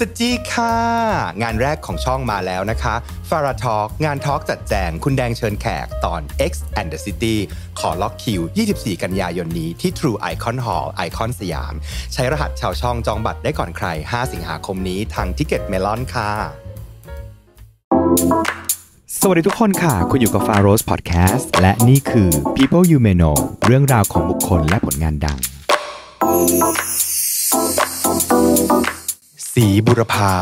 สดีค่ะ งานแรกของช่องมาแล้วนะคะฟาราทอกงานทอกจัดแจงคุณแดงเชิญแขกตอน X and the City ขอล็อกคิว 24 กันยายนนี้ที่ True Icon Hall ไอคอนสยาม ใช้รหัสชาวช่องจองบัตรได้ก่อนใคร 5 สิงหาคมนี้ทางทิกเก็ตเมลอนค่ะ สวัสดีทุกคนค่ะ คุณอยู่กับ f a r o s Podcast และนี่คือ People You May Know เรื่องราวของบุคคลและผลงานดังศรีบุรพา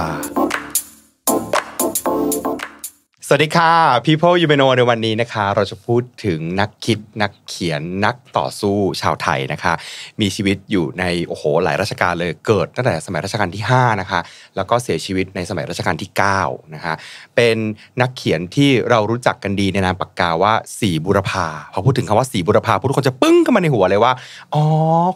สวัสดีค่ะ People You Know ในวันนี้นะคะเราจะพูดถึงนักคิดนักเขียนนักต่อสู้ชาวไทยนะคะ มีชีวิตอยู่ในโอ้โหหลายรัชกาลเลยเกิด ตั้งแต่สมัยรัชกาลที่5นะคะแล้วก็เสียชีวิตในสมัยรัชกาลที่9นะคะเป็นนักเขียนที่เรารู้จักกันดีในนามปากกาว่าสีบุรพาพอพูดถึงคำว่าสีบุรพาทุกคนจะปึ้งข้นมาในหัวเลยว่าอ๋อ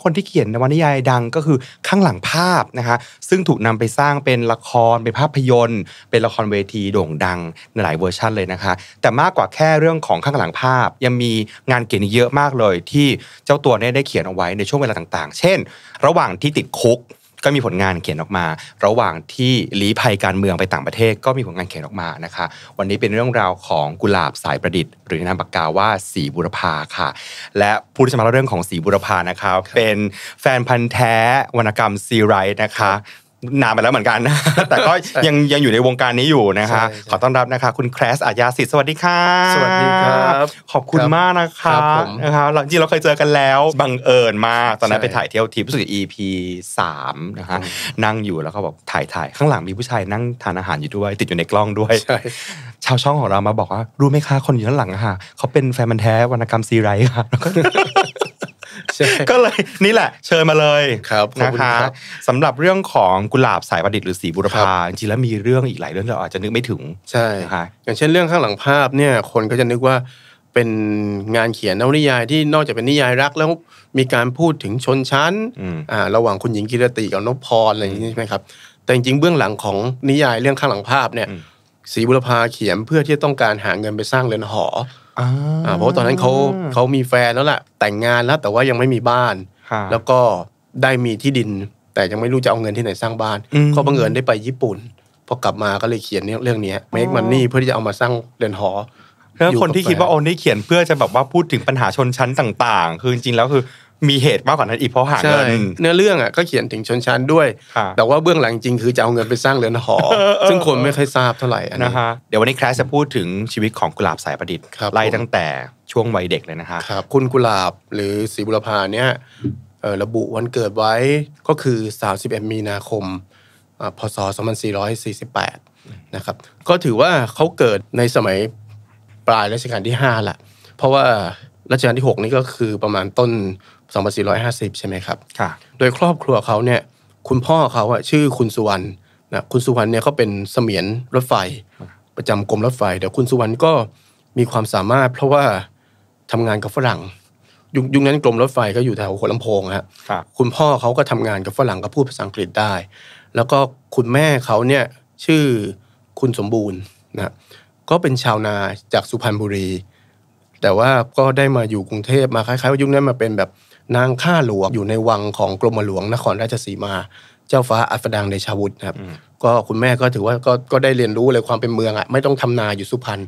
คนที่เขียนนวนิยายดังก็คือข้างหลังภาพนะคะซึ่งถูกนำไปสร้างเป็นละครเป็นภาพยนตร์ เป็นละครเวทีโด่งดังในหลายเวอร์ชันเลยนะคะ แต่มากกว่าแค่เรื่องของข้างหลังภาพยังมีงานเขียนเยอะมากเลยที่เจ้าตัวเนี่ยได้เขียนเอาไว้ในช่วงเวลาต่างๆ เช่น ระหว่างที่ติดคุกก็มีผลงานเขียนออกมา ระหว่างที่ลี้ภัยการเมืองไปต่างประเทศก็มีผลงานเขียนออกมานะคะ วันนี้เป็นเรื่องราวของกุหลาบสายประดิษฐ์หรือนามปากกาว่าสีบุรพาค่ะและผู้ที่จะมาเล่าเรื่องของสีบุรพานะคะเป็นแฟนพันธ์แท้ วรรณกรรมซีไรท์นะคะนานไปแล้วเหมือนกันนะ แต่ก็ยังยังอยู่ในวงการนี้อยู่นะคะ ขอต้อนรับนะคะ คุณแครสอาญาสิทธิ์สวัสดีค่ะ สวัสดีครับ ขอบคุณมากนะคะนะคะจริงเราเคยเจอกันแล้วบังเอิญมากตอนนั้นไปถ่ายเที่ยวทิปสุด EP สามนะคะ นั่งอยู่แล้วก็บอกถ่ายถ่ายข้างหลังมีผู้ชายนั่งทานอาหารอยู่ด้วย ติดอยู่ในกล้องด้วยชาวช่องของเรามาบอกว่ารู้ไหมคะคนอยู่ด้านหลังค่ะเขาเป็นแฟนมันแท้ วรรณกรรมซีไรค่ะก็เลยนี่แหละ เชิญมาเลยครับนะคะสำหรับเรื่องของกุหลาบสายประดิษฐ์หรือสีบุรพาจริงแล้วมีเรื่องอีกหลายเรื่องเราอาจจะนึกไม่ถึง ใช่อย่างเช่นเรื่องข้างหลังภาพเนี่ยคนก็จะนึกว่าเป็นงานเขียนนวนิยายที่นอกจากเป็นนิยายรักแล้วมีการพูดถึงชนชั้นอ่าระหว่างคุณหญิงกิรติกับนพพรอะไรอย่างนี้ใช่ไหมครับ แต่จริงๆเบื้องหลังของนิยายเรื่องข้างหลังภาพเนี่ย สีบุรพาเขียนเพื่อที่ต้องการหาเงินไปสร้างเรือนหอเพราะตอนนั้นเขาเขามีแฟนแล้วแหละแต่งงานแล้วแต่ว่ายังไม่มีบ้าน แล้วก็ได้มีที่ดิน แต่ยังไม่รู้จะเอาเงินที่ไหนสร้างบ้านก็บังเอิญได้ไปญี่ปุ่นพอกลับมาก็เลยเขียนเรื่องนี้ make money เพื่อที่จะเอามาสร้างเรือนหอลือคนที่คิดว่าโอนนี่เขียนเพื่อจะแบบว่าพูดถึงปัญหาชนชั้นต่างๆคือจริงๆแล้วคือมีเหตุมากกว่านั้นอีกเพราะหาเงินเนื้อเรื่องอ่ะก็เขียนถึงชนชั้นด้วย แต่ว่าเบื้องหลังจริง คือจะเอาเงินไปสร้างเรือนหอ ซึ่งคนไม่ค่อยทราบเท่าไหร่นะฮะเดี๋ยววันนี้แคสจะพูดถึงชีวิตของกุหลาบสายประดิษฐ์ ไล่ตั้งแต่ช่วงวัยเด็กเลยนะฮะคุณกุหลาบหรือศรีบุรพาเนี่ยระบุวันเกิดไว้ก็คือ31มีนาคม พศ2448นะครับ ก็ถือว่าเขาเกิดในสมัยปลายรัชกาลที่5แหละเพราะว่ารัชกาลที่ 6 นี่ก็คือประมาณต้น2450ใช่ไหมครับค่ะโดยครอบครัวเขาเนี่ยคุณพ่อเขาอะชื่อคุณสุวรรณนะคุณสุวรรณเนี่ยเขาเป็นเสมียนรถไฟ ประจำกรมรถไฟแต่คุณสุวรรณก็มีความสามารถเพราะว่าทำงานกับฝรั่งยุคนั้นกรมรถไฟก็อยู่แถวหัวลำโพงฮะคุณพ่อเขาก็ทำงานกับฝรั่งก็พูดภาษาอังกฤษได้ แล้วก็คุณแม่เขาเนี่ยชื่อคุณสมบูรณ์นะก็เป็นชาวนาจากสุพรรณบุรี แต่ว่าก็ได้มาอยู่กรุงเทพมาคล้ายๆว่ายุคนั้นมาเป็นแบบนางข้าหลวงอยู่ในวังของกรมหลวงนครราชสีมา เจ้าฟ้าอัศดังเดชาวุฒิครับ ก็คุณแม่ก็ถือว่าก็ก็ได้เรียนรู้เลยความเป็นเมืองอ่ะไม่ต้องทำนาอยู่สุพรรณ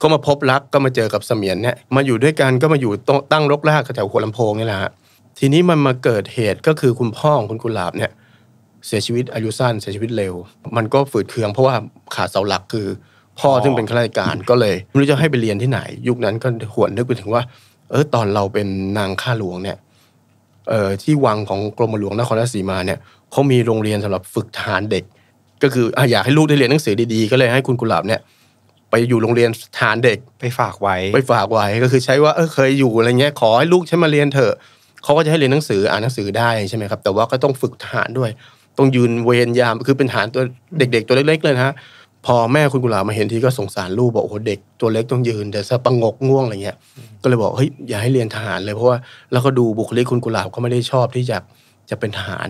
ก็มาพบรักก็มาเจอกับเสมียนเนี่ยมาอยู่ด้วยกันก็มาอยู่ตั้งรกรากแถวหัวลำโพงนี่แหละฮะทีนี้มันมาเกิดเหตุก็คือคุณพ่อของคุณกุหลาบเนี่ย เสียชีวิตอายุสั้นเสียชีวิตเร็ว มันก็ฝืดเคืองเพราะว่าขาดเสาหลักคือ พ่อซึ่งเป็นข้าราชการ ก็เลยไม่รู้จะให้ไปเรียนที่ไหน ยุคนั้นก็หวนนึกไปถึงว่าเออตอนเราเป็นนางข้าหลวงเนี่ยที่วังของกรมหลวงนครราชสีมาเนี่ยเขามีโรงเรียนสำหรับฝึกทหารเด็ก ก็คืออยากให้ลูกได้เรียนหนังสือดีๆ ก็เลยให้คุณกุหลาบเนี่ยไปอยู่โรงเรียนทหารเด็กไปฝากไว้ ไปฝากไว้ก็คือใช้ว่าเออเคยอยู่อะไรเงี้ยขอให้ลูกใช้มาเรียนเถอะเขาก็จะให้เรียนหนังสืออ่านหนังสือได้ใช่ไหมครับแต่ว่าก็ต้องฝึกทหารด้วยต้องยืนเวรยามคือเป็นทหารตัวเด็กๆตัวเล็ก ๆเลยนะพอแม่คุณกุหลาบมาเห็นทีก็สงสารลูกบอกโอ้โหเด็กตัวเล็กต้องยืน แต่สะปังกง่วงอะไรเงี้ย ก็เลยบอกเฮ้ยอย่าให้เรียนทหารเลยเพราะว่าแล้วก็ดูบุคลิกคุณกุหลาบก็ไม่ได้ชอบที่จะจะเป็นทหาร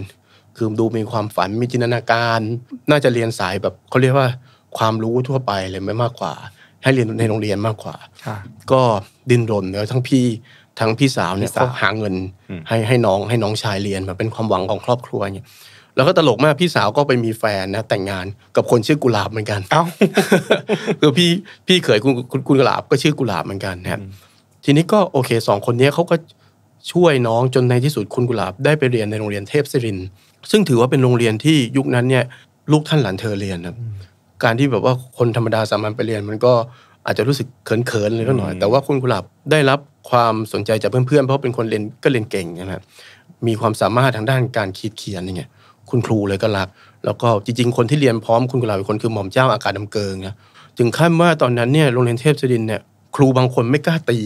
คือดูมีความฝัน มีจินตนาการ น่าจะเรียนสายแบบเขาเรียกว่าความรู้ทั่วไปเลยไม่มากกว่าให้เรียนในโรงเรียนมากกว่า ก็ดิ้นรนแล้วทั้งพี่ทั้งพี่สาวเนี่ยก็หาเงินให้ให้น้องให้น้องชายเรียนมาเป็นความหวังของครอบครัวเนี่ยแล้วก็ตลกมากพี่สาวก็ไปมีแฟนนะแต่งงานกับคนชื่อกุหลาบเหมือนกัน เอ้าคือพี่พี่เขยคุณคุณกุหลาบก็ชื่อกุหลาบเหมือนกันนะทีนี้ก็โอเคสองคนนี้เขาก็ช่วยน้องจนในที่สุดคุณกุหลาบได้ไปเรียนในโรงเรียนเทพศิรินซึ่งถือว่าเป็นโรงเรียนที่ยุคนั้นเนี่ยลูกท่านหลานเธอเรียนนะการที่แบบว่าคนธรรมดาสามัญไปเรียนมันก็อาจจะรู้สึกเขิน ๆ เลยก็หน่อย แต่ว่าคุณกุหลาบได้รับความสนใจจากเพื่อนๆเพราะเป็นคนเรียนก็เรียนเก่งนะครับมีความสามารถทางด้านการคิดเขียนอย่างเงี้ยคุณครูเลยก็รัก แล้วก็จริงๆ คนที่เรียนพร้อมคุณกุลาบอีคนคือหม่อมเจ้าอากาศดำเกิงนะถึงขั้นว่าตอนนั้นเนี่ยโรงเรียนเทพศดินเนี่ย ครูบางคนไม่กล้าตี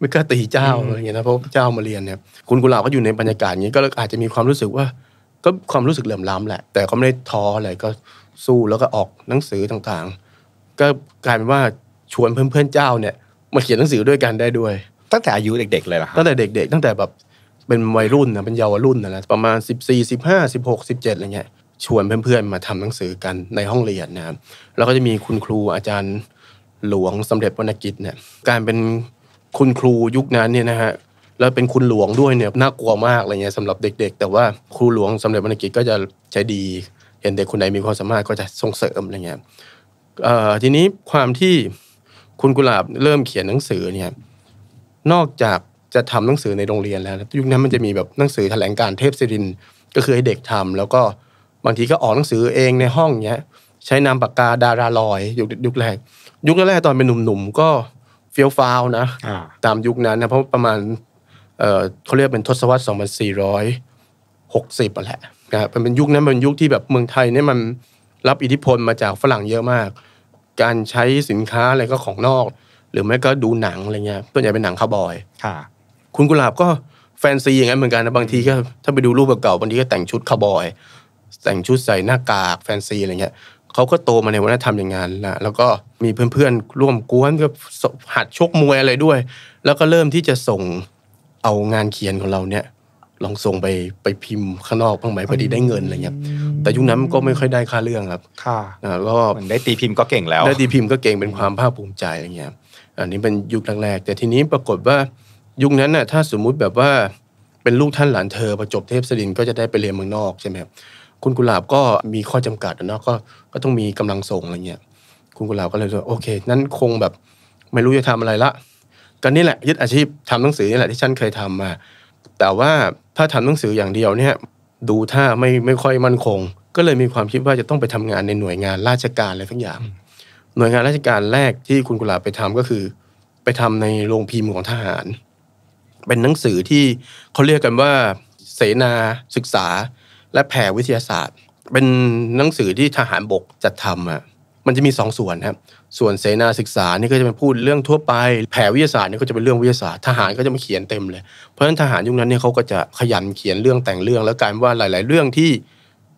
ไม่กล้าตีเจ้าอะไรเงี้ยนะเพราะเจ้ามาเรียนเนี่ย คุณกุลาบก็อยู่ในบรรยากาศอย่างนี้ก็อาจจะมีความรู้สึกว่าก็ความรู้สึกเหลื่อมล้ำแหละ แต่ก็ไม่ได้ท้ออะไรก็สู้แล้วก็ออกหนังสือต่างๆ ก็กลายเป็นว่าชวนเพื่อนๆเจ้าเนี่ย มาเขียนหนังสือด้วยกันได้ด้วย ตั้งแต่อายุเด็กๆเลยเหรอตั้งแต่เด็ก ๆตั้งแต่แบบเป็นวัยรุ่นนะเป็นเยาวรุ่นนะประมาณ 14 15 16 17อะไรเงี้ย ชวนเพื่อนๆมาทำหนังสือกันในห้องเรียนนะรแล้วก็จะมีคุณครูอาจารย์หลวงสำเร็จวรรณกิจเนี่ยการเป็นคุณครูยุคนั้นเนี่ยนะฮะแล้วเป็นคุณหลวงด้วยเนี่ยน่ากลัวมากอะไรเงี้ยสำหรับเด็ก ๆ แต่ว่าครูหลวงสำเร็จวรรณกิจก็จะใจดี เห็นเด็กคนไหนมีความสามารถก็จะส่งเสริมอะไรเงี้ยทีนี้ความที่คุณกุหลาบเริ่มเขียนหนังสือเนี่ยนอกจากจะทำหนังสือในโรงเรียนแล้วยุคนั้นมันจะมีแบบหนังสือแถลงการเทพศิรินก็คือให้เด็กทำแล้วก็บางทีก็ออกหนังสือเองในห้องเนี้ยใช้นามปากกาดาราลอยยุคยุคแรกยุคแรกตอนเป็นหนุ่มๆก็เฟี้ยวฟ้าวนะ ตามยุคนั้นนะเพราะประมาณเขาเรียกเป็นทศวรรษ 2460อ่ะแหละนะครับเป็นยุคนั้นเป็นยุคที่แบบเมืองไทยเนี่ยมันรับอิทธิพลมาจากฝรั่งเยอะมาก การใช้สินค้าอะไรก็ของนอก หรือแม้ก็ดูหนังอะไรเงี้ยส่วนใหญ่เป็นหนังคาวบอยคุณกุหลาบก็แฟนซีอย่างนั้นเหมือนกันนะบางทีก็ถ้าไปดูรูปเก่าๆบางทีก็แต่งชุดคาวบอย แต่งชุดใส่หน้ากากแฟนซีอะไรเงี้ยเขาก็โตมาในวัฒนธรรมอย่างนั้นนะแล้วก็มีเพื่อนๆ ร่วมกวนก็หัดชกมวยอะไรด้วย แล้วก็เริ่มที่จะส่งเอางานเขียนของเราเนี่ย ลองส่งไปไปพิมพ์ข้างนอกบ้างไหมพอดีได้เงินอะไรเงี้ย แต่ยุคนั้นก็ไม่ค่อยได้ค่าเรื่องครับ ค่ะก็ได้ตีพิมพ์ก็เก่งแล้วได้ตีพิมพ์ก็เก่งเป็นความภาคภูมิใจอะไรเงี้ยอันนี้เป็นยุคแรกๆแต่ทีนี้ปรากฏว่ายุคนั้นน่ะถ้าสมมุติแบบว่าเป็นลูกท่านหลานเธอประจบเทพศรินก็จะได้ไปเรียนเมืองนอกใช่ไหมครับคุณกุหลาบก็มีข้อจำกัดนะก็ก็ต้องมีกำลังส่งอะไรเงี้ยคุณกุหลาบก็เลยว่าโอเคนั้นคงแบบไม่รู้จะทำอะไรละก็นี่แหละยึดอาชีพทำหนังสือนี่แหละที่ฉันเคยทำมา แต่ว่าถ้าทำหนังสืออย่างเดียวเนี่ยดูถ้าไม่ไม่ค่อยมั่นคง ก็เลยมีความคิดว่าจะต้องไปทำงานในหน่วยงานราชการอะไรสักอย่าง หน่วยงานราชการแรกที่คุณกุหลาบไปทำก็คือ ไปทำในโรงพิมพ์ของทหารเป็นหนังสือที่เขาเรียกกันว่าเสนาศึกษาและแผ่วิทยาศาสตร์ เป็นหนังสือที่ทหารบกจัดทำอ่ะมันจะมีสองส่วนครับส่วนเสนาศึกษานี่ก็จะเป็นพูดเรื่องทั่วไปแผ่วิทยาศาสตร์นี่ก็จะเป็นเรื่องวิทยาศาสตร์ ทหารก็จะมาเขียนเต็มเลยเพราะฉะนั้นทหารยุคนั้นเนี่ยเขาก็จะขยันเขียนเรื่องแต่งเรื่อง แล้วกลายว่าหลาย ๆ เรื่องที่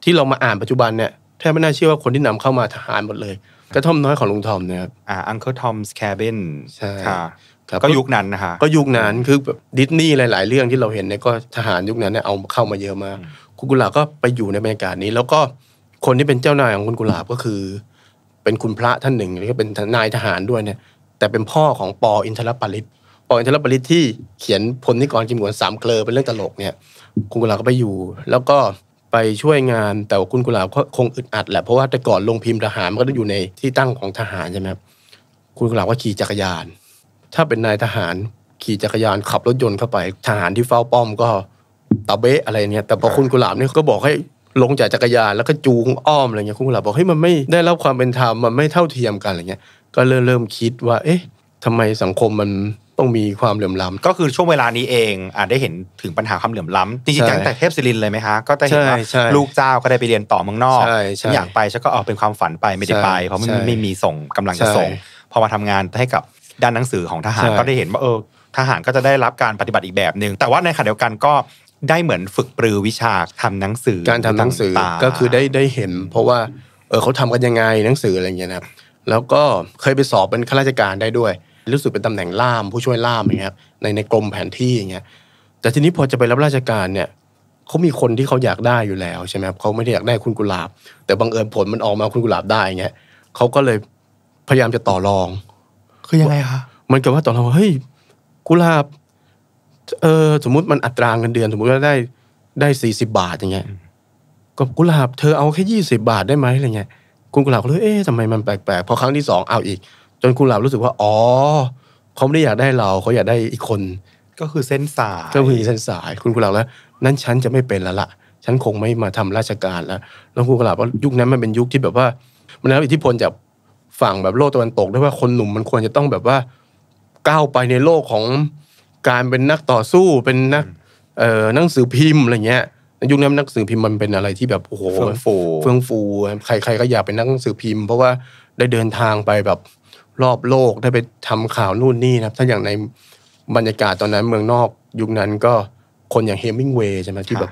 ที่เรามาอ่านปัจจุบันเนี่ยแทบไม่น่าเชื่อว่าคนที่นำเข้ามาทหารหมดเลยกระท่อมน้อยของลุงทอมนะครับอ่าอังเคิลทอมส์แคบนใช่ค่ะก็ยุคนั้นนะฮะก็ยุคนั้นคือแบบดิสนีย์หลาย ๆ เรื่องที่เราเห็นเนี่ยก็ทหารยุคนั้นเนี่ยเอาเข้ามาเยอะมาก คุณกุหลาบก็ไปอยู่ในบรรยากาศนี้ แล้วก็คนที่เป็นเจ้านายของคุณกุหลาบก็คือ เป็นคุณพระท่านหนึ่งหรือก็เป็นนายทหารด้วยเนี่ย แต่เป็นพ่อของปออินทรปริต ปออินทรปริตที่เขียนพลนิกรกิมหวนสามเคลอเป็นเรื่องตลกเนี่ย คุณกุหลาบก็ไปอยู่ แล้วก็ไปช่วยงานแต่ว่าคุณกุหลาบก็คงอึดอัดแหละเพราะว่าแต่ก่อนลงพิมพ์ทหารมันก็ต้องอยู่ในที่ตั้งของทหารใช่ไหมครับคุณกุหลาบก็ขี่จักรยานถ้าเป็นนายทหารขี่จักรยานขับรถยนต์เข้าไปทหารที่เฝ้าป้อมก็ตะเบะอะไรเนี่ย แต่พอคุณกุหลาบเนี่ยก็บอกให้ลงจากจักรยานแล้วก็จูงอ้อมอะไรเงี้ยคุณกุหลาบบอกให้มันไม่ได้รับความเป็นธรรมมันไม่เท่าเทียมกันอะไรเงี้ยก็เริ่มเริ่มคิดว่า เอ๊ะทำไมสังคมมันต้องมีความเหลื่อมล้ำก็คือช่วงเวลานี้เองอาจได้เห็นถึงปัญหาความเหลื่อมล้ำจริงๆตั้งแต่เทพศิรินเลยไหมฮะ ก็ได้เห็นว่าลูกเจ้าก็ได้ไปเรียนต่อเมืองนอกอยากไปฉันก็ออกเป็นความฝันไปไม่ได้ไปเพราะไม่มีส่งกำลังจะส่งพอมาทำงานให้กับด้านหนังสือของทหารก็ได้เห็นว่าเออทหารก็จะได้รับการปฏิบัติอีกแบบหนึ่งแต่ว่าในขณะเดียวกันก็ได้เหมือนฝึกปรือวิชาทำหนังสือการทำหนังสือก็คือได้ได้เห็น เพราะว่าเออเขาทำกันยังไงหนังสืออะไรเงี้ยนะครับแล้วก็เคยไปสอบเป็นข้าราชการได้ด้วย รู้สึกเป็นตำแหน่งล่ามผู้ช่วยล่ามอย่างเงี้ยในในกรมแผนที่อย่างเงี้ยแต่ทีนี้พอจะไปรับราชการเนี่ยเขามีคนที่เขาอยากได้อยู่แล้วใช่ไหมครับเขาไม่ได้อยากได้คุณกุหลาบ แต่บังเอิญผลมันออกมาคุณกุหลาบได้อย่างเงี้ยเขาก็เลยพยายามจะต่อรองคือยังไงคะมันกับว่าต่อเราเฮ้ยกุหลาบ เออ สมมุติมันอัตราเงินเดือน สมมุติว่าได้ได้สี่สิบาทอย่างเงี้ย ก็กุหลาบเธอเอาแค่ยี่สิบาทได้ไหมอะไรเงี้ยคุณกุหลาบก็เลยเอ๊ะทำไมมันแปลกๆพอครั้งที่สองเอาอีก จนกุหลาบรู้สึกว่า อ๋อเขาไม่ได้อยากได้เราเขาอยากได้อีกคนก็คือเส้นสายก็คือเส้นสาย คุณกุหลาบแล้ว นั้นฉันจะไม่เป็นแล้วล่ะฉันคงไม่มาทำราชการแล้วแล้วคุณกุหลาบว่ายุคนั้นมันเป็นยุคที่แบบว่ามัน้รับอิทธิพลจากฝั่งแบบโลกตะวันตกด้วยว่าคนหนุ่มมันควรจะต้องแบบว่าก้าวไปในโลกของการเป็นนักต่อสู้เป็นนักเอ่อหนังสือพิมพ์อะไรเงี้ย ยุคนั้นหนังสือพิมพ์มันเป็นอะไรที่แบบโอ้โหเฟื่องฟูเฟื่องฟูใครใครก็อยากเป็นนักสือพิมพ์ เพราะว่าได้เดินทางไปแบบรอบโลกได้ไปทำข่าวนู่นนี่นะถ้าอย่างในบรรยากาศตอนนั้นเมืองนอกยุคนั้นก็คนอย่างเฮมิงเวย์ใช่ไหมที่แบบ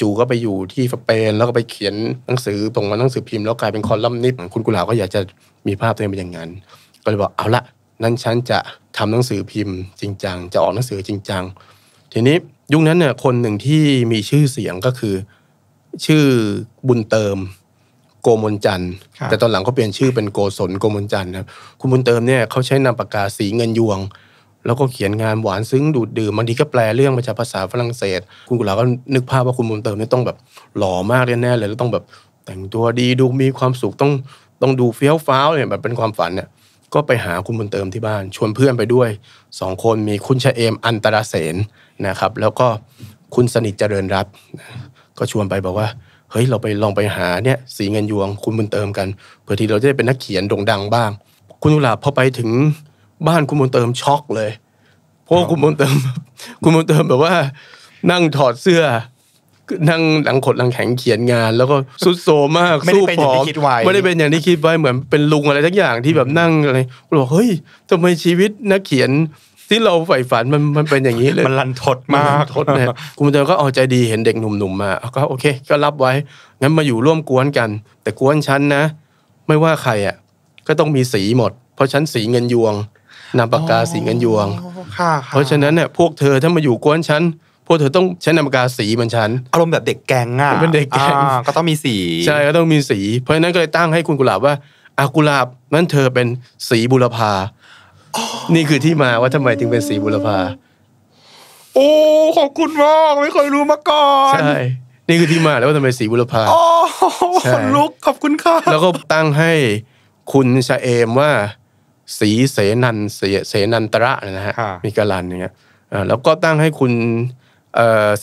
จู่ๆก็ไปอยู่ที่สเปนแล้วก็ไปเขียนหนังสือตรงมาหนังสือพิมพ์ แล้วกลายเป็นคอลัมนิสต์คุณกุหลาบก็อยากจะมีภาพตัวเองเป็นอย่างนั้นก็เลยบอกเอาละนั้นฉันจะทำหนังสือพิมพ์ จริงจังจะออกหนังสือจริงจังทีนี้ยุคนั้นเนี่ยคนหนึ่งที่มีชื่อเสียงก็คือ ชื่อบุญเติมโกมลจันทร์ แต่ตอนหลังเขาเปลี่ยนชื่อเป็นโกศลโกมลจันทร์ับ คุณบุญเติมเนี่ยเขาใช้นามปากกาสีเงินยวงแล้วก็เขียนงานหวานซึ้งดูดดื่มบางทีก็แปลเรื่องมาจากภาษาฝรั่งเศส คุณกุหลาบก็นึกภาพว่าคุณบุญเติมนี่ต้องแบบหล่อมากแน่เลยแล้วต้องแบบแต่งตัวดีดูมีความสุขต้องต้องดูเฟี้ยวฟ้าวเนี่ยแบบเป็นความฝันเนี่ยก็ไปหาคุณบุญเติมที่บ้าน ชวนเพื่อนไปด้วยสองคนมีคุณชะเอมอันตราเสนนะครับ แล้วก็คุณสนิทเจริญรัตก็ชวนไปบอกว่าเฮ้ยเราไปลองไปหาเนี่ย สีเงินยวงคุณบุญเติมกันเพื่อที่เราจะได้เป็นนักเขียนโด่งดังบ้าง คุณกุหลาบพอไปถึงบ้านคุณบุญเติมช็อกเลย เพราะคุณบุญเติม คุณบุญเติมแบบว่า นั่งถอดเสื้อนั่งหลังขดหลังแข็งเขียนงาน แล้วก็สุดโซมากสู้ผอมไม่ได้เป็นอย่างที่คิดไว้เหมือนเป็นลุงอะไรทั้งอย่างที่แบบนั่งอะไรบอกเฮ้ยทำไมชีวิตนักเขียนที่เราใฝ่ฝันมันมันเป็นอย่างนี้เลยมันลันทดมากทดเนี่ยคุณเติมก็เอาใจดีเห็นเด็กหนุ่มๆมาก็โอเคก็รับไว้งั้นมาอยู่ร่วมกวนกัน แต่กวนชั้นนะ ไม่ว่าใครอ่ะ ก็ต้องมีสีหมด เพราะชั้นสีเงินยวงนามปากกาสีเงินยวง เพราะฉะนั้นเนี่ยพวกเธอถ้ามาอยู่กวนฉันพวกเธอต้องใช้นามปากกาสีเหมือนฉันอารมณ์แบบเด็กแกงอ่ะเป็นเด็กแกงก็ต้องมีสี ใช่ก็ต้องมีสี เพราะฉะนั้นก็เลยตั้งให้คุณกุหลาบว่าอากุหลาบนั้นเธอเป็นสีบุรพา นี่คือที่มาว่าทำไมถึงเป็นสีบุรพาโอ้ขอบคุณมากไม่เคยรู้มาก่อน ใช่นี่คือที่มาแล้วว่าทำไมสีบุรพาโอ้คนลุกขอบคุณค่ะ แล้วก็ตั้งให้คุณชาเอมว่าสีเสนันเสเสนันตระนะฮะมีกาลันอย่างเงี้ยแล้วก็ตั้งให้คุณ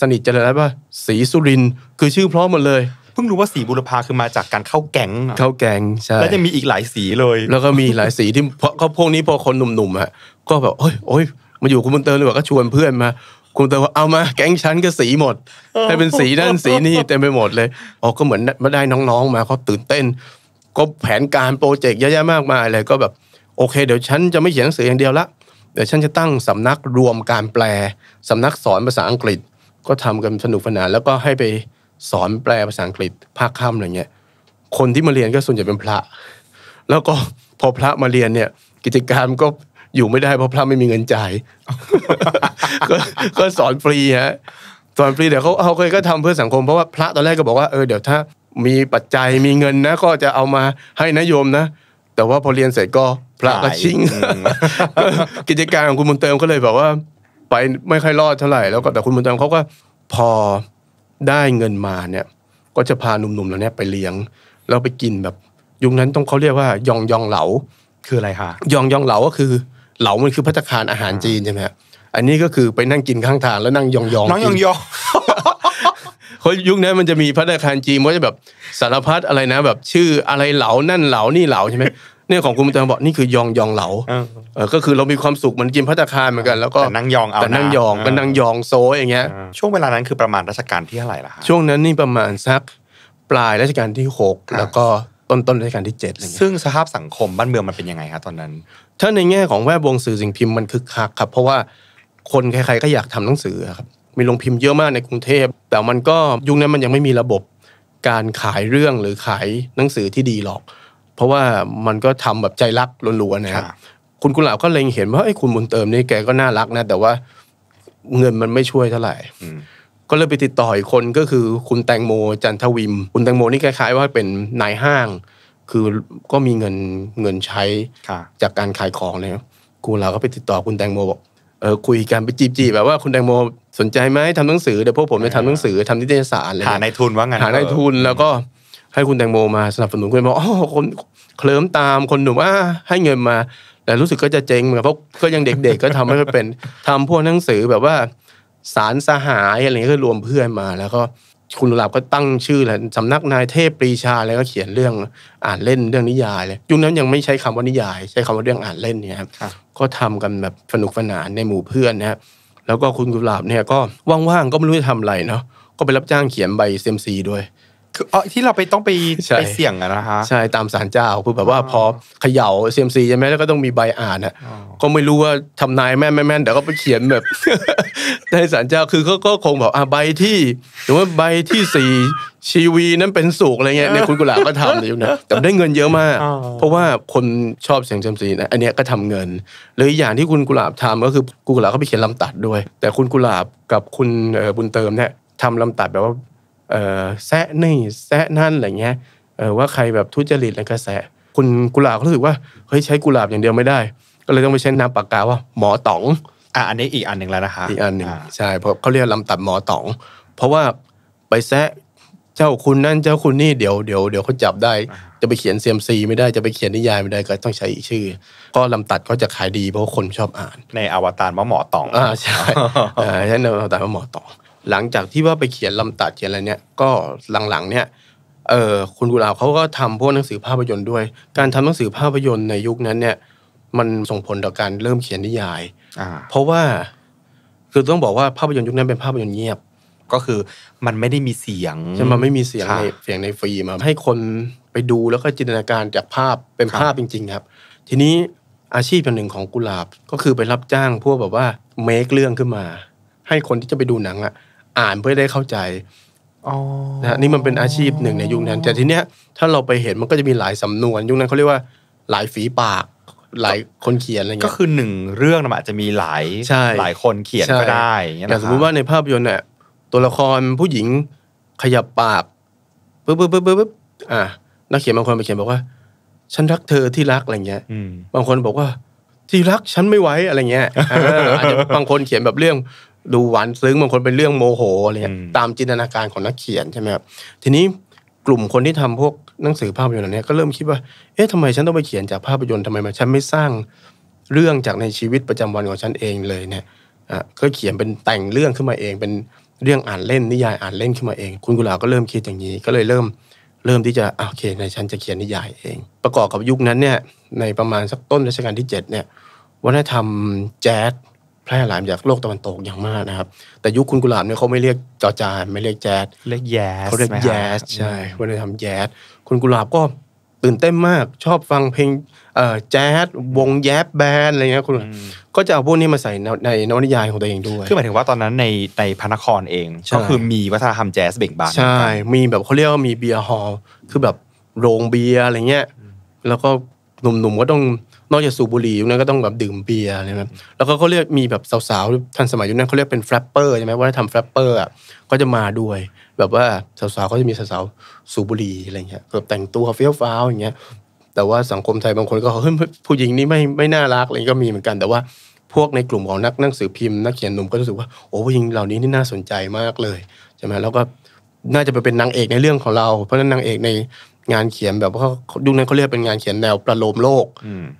สนิทเจริญรัตน์ว่าสีสุรินคือชื่อเพราะหมดเลยเพิ่งรู้ว่าสีบุรพาคือมาจากการเข้าแก๊งเข้าแก๊งใช่แล้วจะมีอีกหลายสีเลย แล้วก็มีหลายสีที่เพราะเขาพวกนี้พอคนหนุ่มๆฮะก็แบบโอ้ยโอ้ยมาอยู่คุณบุญเติมเปล่าก็ชวนเพื่อนมาคุณเติมว่าเอามาแก๊งชั้นก็สีหมดให้เป็นสีนั่นสีนี่เต็มไปหมดเลยอ๋อก็เหมือนมาได้น้องๆมาเขาตื่นเต้น ก็แผนการโปรเจกต์เยอะแยะมากมายเลยก็แบบโอเคเดี๋ยวฉันจะไม่เขียนหนังสืออย่างเดียวละเดี๋ยวฉันจะตั้งสำนักรวมการแปลสำนักสอนภาษาอังกฤษ ก็ทำกันสนุกสนาน แล้วก็ให้ไปสอนแปลภาษาอังกฤษ ภาคค่ำอะไรเงี้ยคนที่มาเรียนก็ส่วนใหญ่เป็นพระ แล้วก็พอพระมาเรียนเนี่ยกิจการก็อยู่ไม่ได้เพราะพระไม่มีเงินจ่ายก็สอนฟรีฮะสอนฟรีเดี๋ยวเขาเขาเคยก็ทำเพื่อสังคมเพราะว่าพระตอนแรกก็บอกว่าเออเดี๋ยวถ้ามีปัจจัยมีเงินนะ ก็จะเอามาให้นโยมนะแต่ว่าพอเรียนเสร็จก็พระก็ชิงกิจการของคุณบุญเติมก็เลยแบบว่าไปไม่ค่อยรอดเท่าไหร่แล้วก็แต่คุณบุญเติมเขาก็พอได้เงินมาเนี่ยก็จะพาหนุ่มๆเราเนี่ยไปเลี้ยงแล้วไปกินแบบยุคนั้นต้องเขาเรียกว่ายองยองเหลาคืออะไรคะยองยองเหลาก็คือเหลา มันคือพัตคารอาหารจีนใช่ไหมอันนี้ก็คือไปนั่งกินข้างทางแล้วนั่งยองยองน้องยองยองเขายุคนั้นมันจะมีพัฒนาการจีนว่าจะแบบสารพัดอะไรนะแบบชื่ออะไรเหลานั่นเหลานี่เหลาใช่ไหมเนี่ยของคุณมุตาบอกนี่คือยองยองเหลาก็คือเรามีความสุขมันกินพัตคารเหมือนกันแล้วก็นั่งยองเอาแต่นั่งยองก็นั่งยองโซอย่างเงี้ยช่วงเวลานั้นคือประมาณรัชกาลที่เท่าไหร่ล่ะช่วงนั้นนี่ประมาณสักปลายรัชกาลที่หกแล้วก็ต้นต้นรัชกาลที่เจ็ดซึ่งสภาพสังคมบ้านเมืองมันเป็นยังไงครับตอนนั้น ถ้าในแง่ของแวดวงสื่อสิ่งพิมพ์มันคึกคักครับเพราะว่าคนใครๆก็อยากทำหนังสือครับมีโรงพิมพ์เยอะมากในกรุงเทพ แต่มันก็ยุคนั้นมันยังไม่มีระบบการขายเรื่องหรือขายหนังสือที่ดีหรอก เพราะว่ามันก็ทำแบบใจรักล้วนๆนะครับคุณกุหลาบก็เลยเห็นว่าไอ้คุณบุญเติมนี่แกก็น่ารักนะ แต่ว่าเงินมันไม่ช่วยเท่าไหร่ก็เลยไปติดต่ออีกคนก็คือคุณแตงโมจันทวิม คุณแตงโมนี่คล้ายๆ ว่าเป็นนายห้าง คือก็มีเงินเงินใช้จากการขายของเนี่ยุณเราก็ไปติดต่อคุณแตงโมบอกเออคุยกันไปจีบๆแบบว่าคุณแตงโมสนใจไหมทำหนังสือเดี๋ยวพวกผมจะทำหนังสือทำนิตยสารเลยหาในทุนว่างั้นหาในทุนแล้วก็ให้คุณแตงโมมาสนับสนุนคุณบอกอ๋อคนเคลิ้มตามคนหนุ่มอ่าให้เงินมา แต่รู้สึกก็จะเจ๊งเหมือนเพราะก็ยังเด็กๆ ก็ทำไม่เป็นทำพวกหนังสือแบบว่าสารสหายอะไรเงี้ยก็รวมเพื่อนมา แล้วก็คุณหลับก็ตั้งชื่อแหละสำนักนายเทพปรีชาแล้วก็เขียนเรื่องอ่านเล่นเรื่องนิยายเลยยุคนั้นยังไม่ใช้คำว่านิยาย ใช้คำว่าเรื่องอ่านเล่นเนี่ยครับ ก็ทำกันแบบสนุกสนานในหมู่เพื่อนนะครับแล้วก็คุณกุหลาบเนี่ยก็ว่างๆก็ไม่รู้จะทำอะไรเนาะก็ไปรับจ้างเขียนใบเซมซีด้วยคืออที่เราไปต้องไปไปเสี่ยงอะนะฮะใช่ตามสารเจ้าคือแบบว่าพอเขย่าเซียมซีใช่ไหมแล้วก็ต้องมีใบอ่านอ่ะก็ไม่รู้ว่าทำนายแม่แม่แม่แต่ก็ไปเขียนแบบในสารเจ้าคือเขาก็คงแบบอ่ะใบที่หรือว่าใบที่สี่ชีวีนั้นเป็นสุกอะไรเงี้ยในคุณกุหลาบก็ทำอยู่นะแต่ได้เงินเยอะมากเพราะว่าคนชอบเสียงซยมซีนะอันเนี้ยก็ทำเงินหรืออย่างที่คุณกุหลาบทำก็คือกุหลาบเขาไปเขียนลำตัดด้วย แต่คุณกุหลาบกับคุณบุญเติมเนี่ยทำลำตัดแบบว่าแซะนี่แซะนั่นอะไรเงี้ยว่าใครแบบทุจริตอะไรกระแสคุณกุหลาบก็รู้สึกว่าเฮ้ยใช้กุหลาบอย่างเดียวไม่ได้ ก็เลยต้องไปใช้น้ำปากกาว่าหมอต๋อง อ่ะอันนี้อีกอันหนึ่งแล้วนะคะอีกอันหนึ่งใช่เพราะเขาเรียกลำตัดหมอต๋อง เพราะว่าไปแซะเจ้าคุณนั่นเจ้าคุณนี่เดี๋ยวเดี๋ยวเดี๋ยวเขาจับได้จะไปเขียนเซียมซีไม่ได้จะไปเขียนนิยายไม่ได้ก็ต้องใช้ชื่อ ก็ลำตัดเขาจะขายดีเพราะคนชอบอ่าน ในอวตารว่าหมอต๋องอ่าใช่ใช่ในอวตารว่าหมอต๋องหลังจากที่ว่าไปเขียนลำตัดเขียนอะไรเนี่ยก็หลังๆ เนี่ยเออคุณกุลาเขาก็ทำพวกหนังสือภาพยนตร์ด้วย การทำหนังสือภาพยนตร์ในยุคนั้นเนี่ย มันส่งผลต่อการเริ่มเขียนนิยายเพราะว่าคือต้องบอกว่าภาพยนตร์ยุคนั้นเป็นภาพยนตร์เงียบ ก็คือมันไม่ได้มีเสียงใช่มันไม่มีเสียงในเสียงในฟรีมา ให้คนไปดูแล้วก็จินตนาการจากภาพเป็นภาพจริงๆครับ ทีนี้อาชีพอย่างหนึ่งของกุลาบก็คือไปรับจ้างพวกแบบว่าเมคเรื่องขึ้นมา ให้คนที่จะไปดูหนังอะอ่านเพื่อได้เข้าใจนะนี่มันเป็นอาชีพหนึ่งในยุคนั้น แต่ทีเนี้ยถ้าเราไปเห็นมันก็จะมีหลายสำนวนยุคนั้นเขาเรียกว่าหลายฝีปาก หลายคนเขียนอะไรเงี้ยก็คือหนึ่งเรื่องนะมันอาจจะมีหลาย หลายคนเขียนก็ได้อย่างสมมติว่าในภาพยนตร์เนี่ย ตัวละครผู้หญิงขยับปากปึ๊บปึ๊บปึ๊บปึ๊บอ่ะนักเขียนบางคนไปเขียนบอกว่า ฉันรักเธอที่รักอะไรเงี้ยบางคนบอกว่า ที่รักฉันไม่ไหวอะไรเงี้ยอาจจะบางคนเขียนแบบเรื่องดูหวานซึ้งบางคนเป็นเรื่องโมโหอะไรเงี้ยตามจินตนาการของนักเขียนใช่ไหมครับทีนี้กลุ่มคนที่ทำพวกหนังสือภาพยนตร์เนี่ยก็เริ่มคิดว่าเอ๊ะทำไมฉันต้องไปเขียนจากภาพยนตร์ทำไมมาฉันไม่สร้างเรื่องจากในชีวิตประจำวันของฉันเองเลยเนี่ยอ่ะก็เขียนเป็นแต่งเรื่องขึ้นมาเอง เป็นเรื่องอ่านเล่นนิยายอ่านเล่นขึ้นมาเอง คุณกุหลาก็เริ่มคิดอย่างนี้ก็เลยเริ่มเริ่มที่จะโอเคในฉันจะเขียนนิยายเอง ประกอบกับยุคนั้นเนี่ยในประมาณสักต้นรัชกาลที่7เนี่ยวัฒนธรรมแจ๊สแพร่หลายจากโลกตะวันตกอย่างมากนะครับ แต่ยุคคุณกุหลาบเนี่ยเขาไม่เรียกจอจานไม่เรียกแจ๊สเรียกแยสเขาเรียกแยส ใช่วัานธรทำแยสคุณกุหลาบก็ตื่นเต้นมาก ชอบฟังเพลงแจ๊สวงแยบแบนอะไรเงี้ยคุณก็จะเอาพวกนี้มาใส่ในนวนิยายของตัวเองด้วยคือหมายถึงว่าตอนนั้นในในพระนครเองก็คือมีวัฒนธรรมแจ๊สเบ่งบานใช่ มีแบบเขาเรียกว่ามีเบียร์ฮอล์คือแบบโรงเบียร์อะไรเงี้ยแล้วก็หนุ่มๆก็ต้องนอกจากสูบบุหรี่ยุคนั้นก็ต้องแบบดื่มเบียร์ะไรแบบแล้วก็เขาเรียกมีแบบสาวๆทันสมัยยุคนั้นเขาเรียกเป็นแฟลปเปอร์ใช่ไหมว่าทำแฟลปเปอร์อ่ะก็จะมาด้วย แบบว่าสาวๆเขาจะมีสาวๆสูบบุหรี่อะไรเงี้ยแบบแต่งตัวเฟี้ยวฟ้าวอย่างเงี้ยแต่ว่าสังคมไทยบางคนก็เฮ้ยผู้หญิงนี่ไม่ไม่น่ารักอะไรก็มีเหมือนกันแต่ว่าพวกในกลุ่มของนักหนังสือพิมพ์นักเขียนหนุ่มก็รู้สึกว่าโอ้ผู้หญิงเหล่านี้นี่น่าสนใจมากเลยใช่ไหมแล้วก็น่าจะไปเป็นนางเอกในเรื่องของเรา เพราะนั้นนางเอกในงานเขียนแบบว่าดูนั้นเขาเรียกเป็นงานเขียนแนวประโลมโลก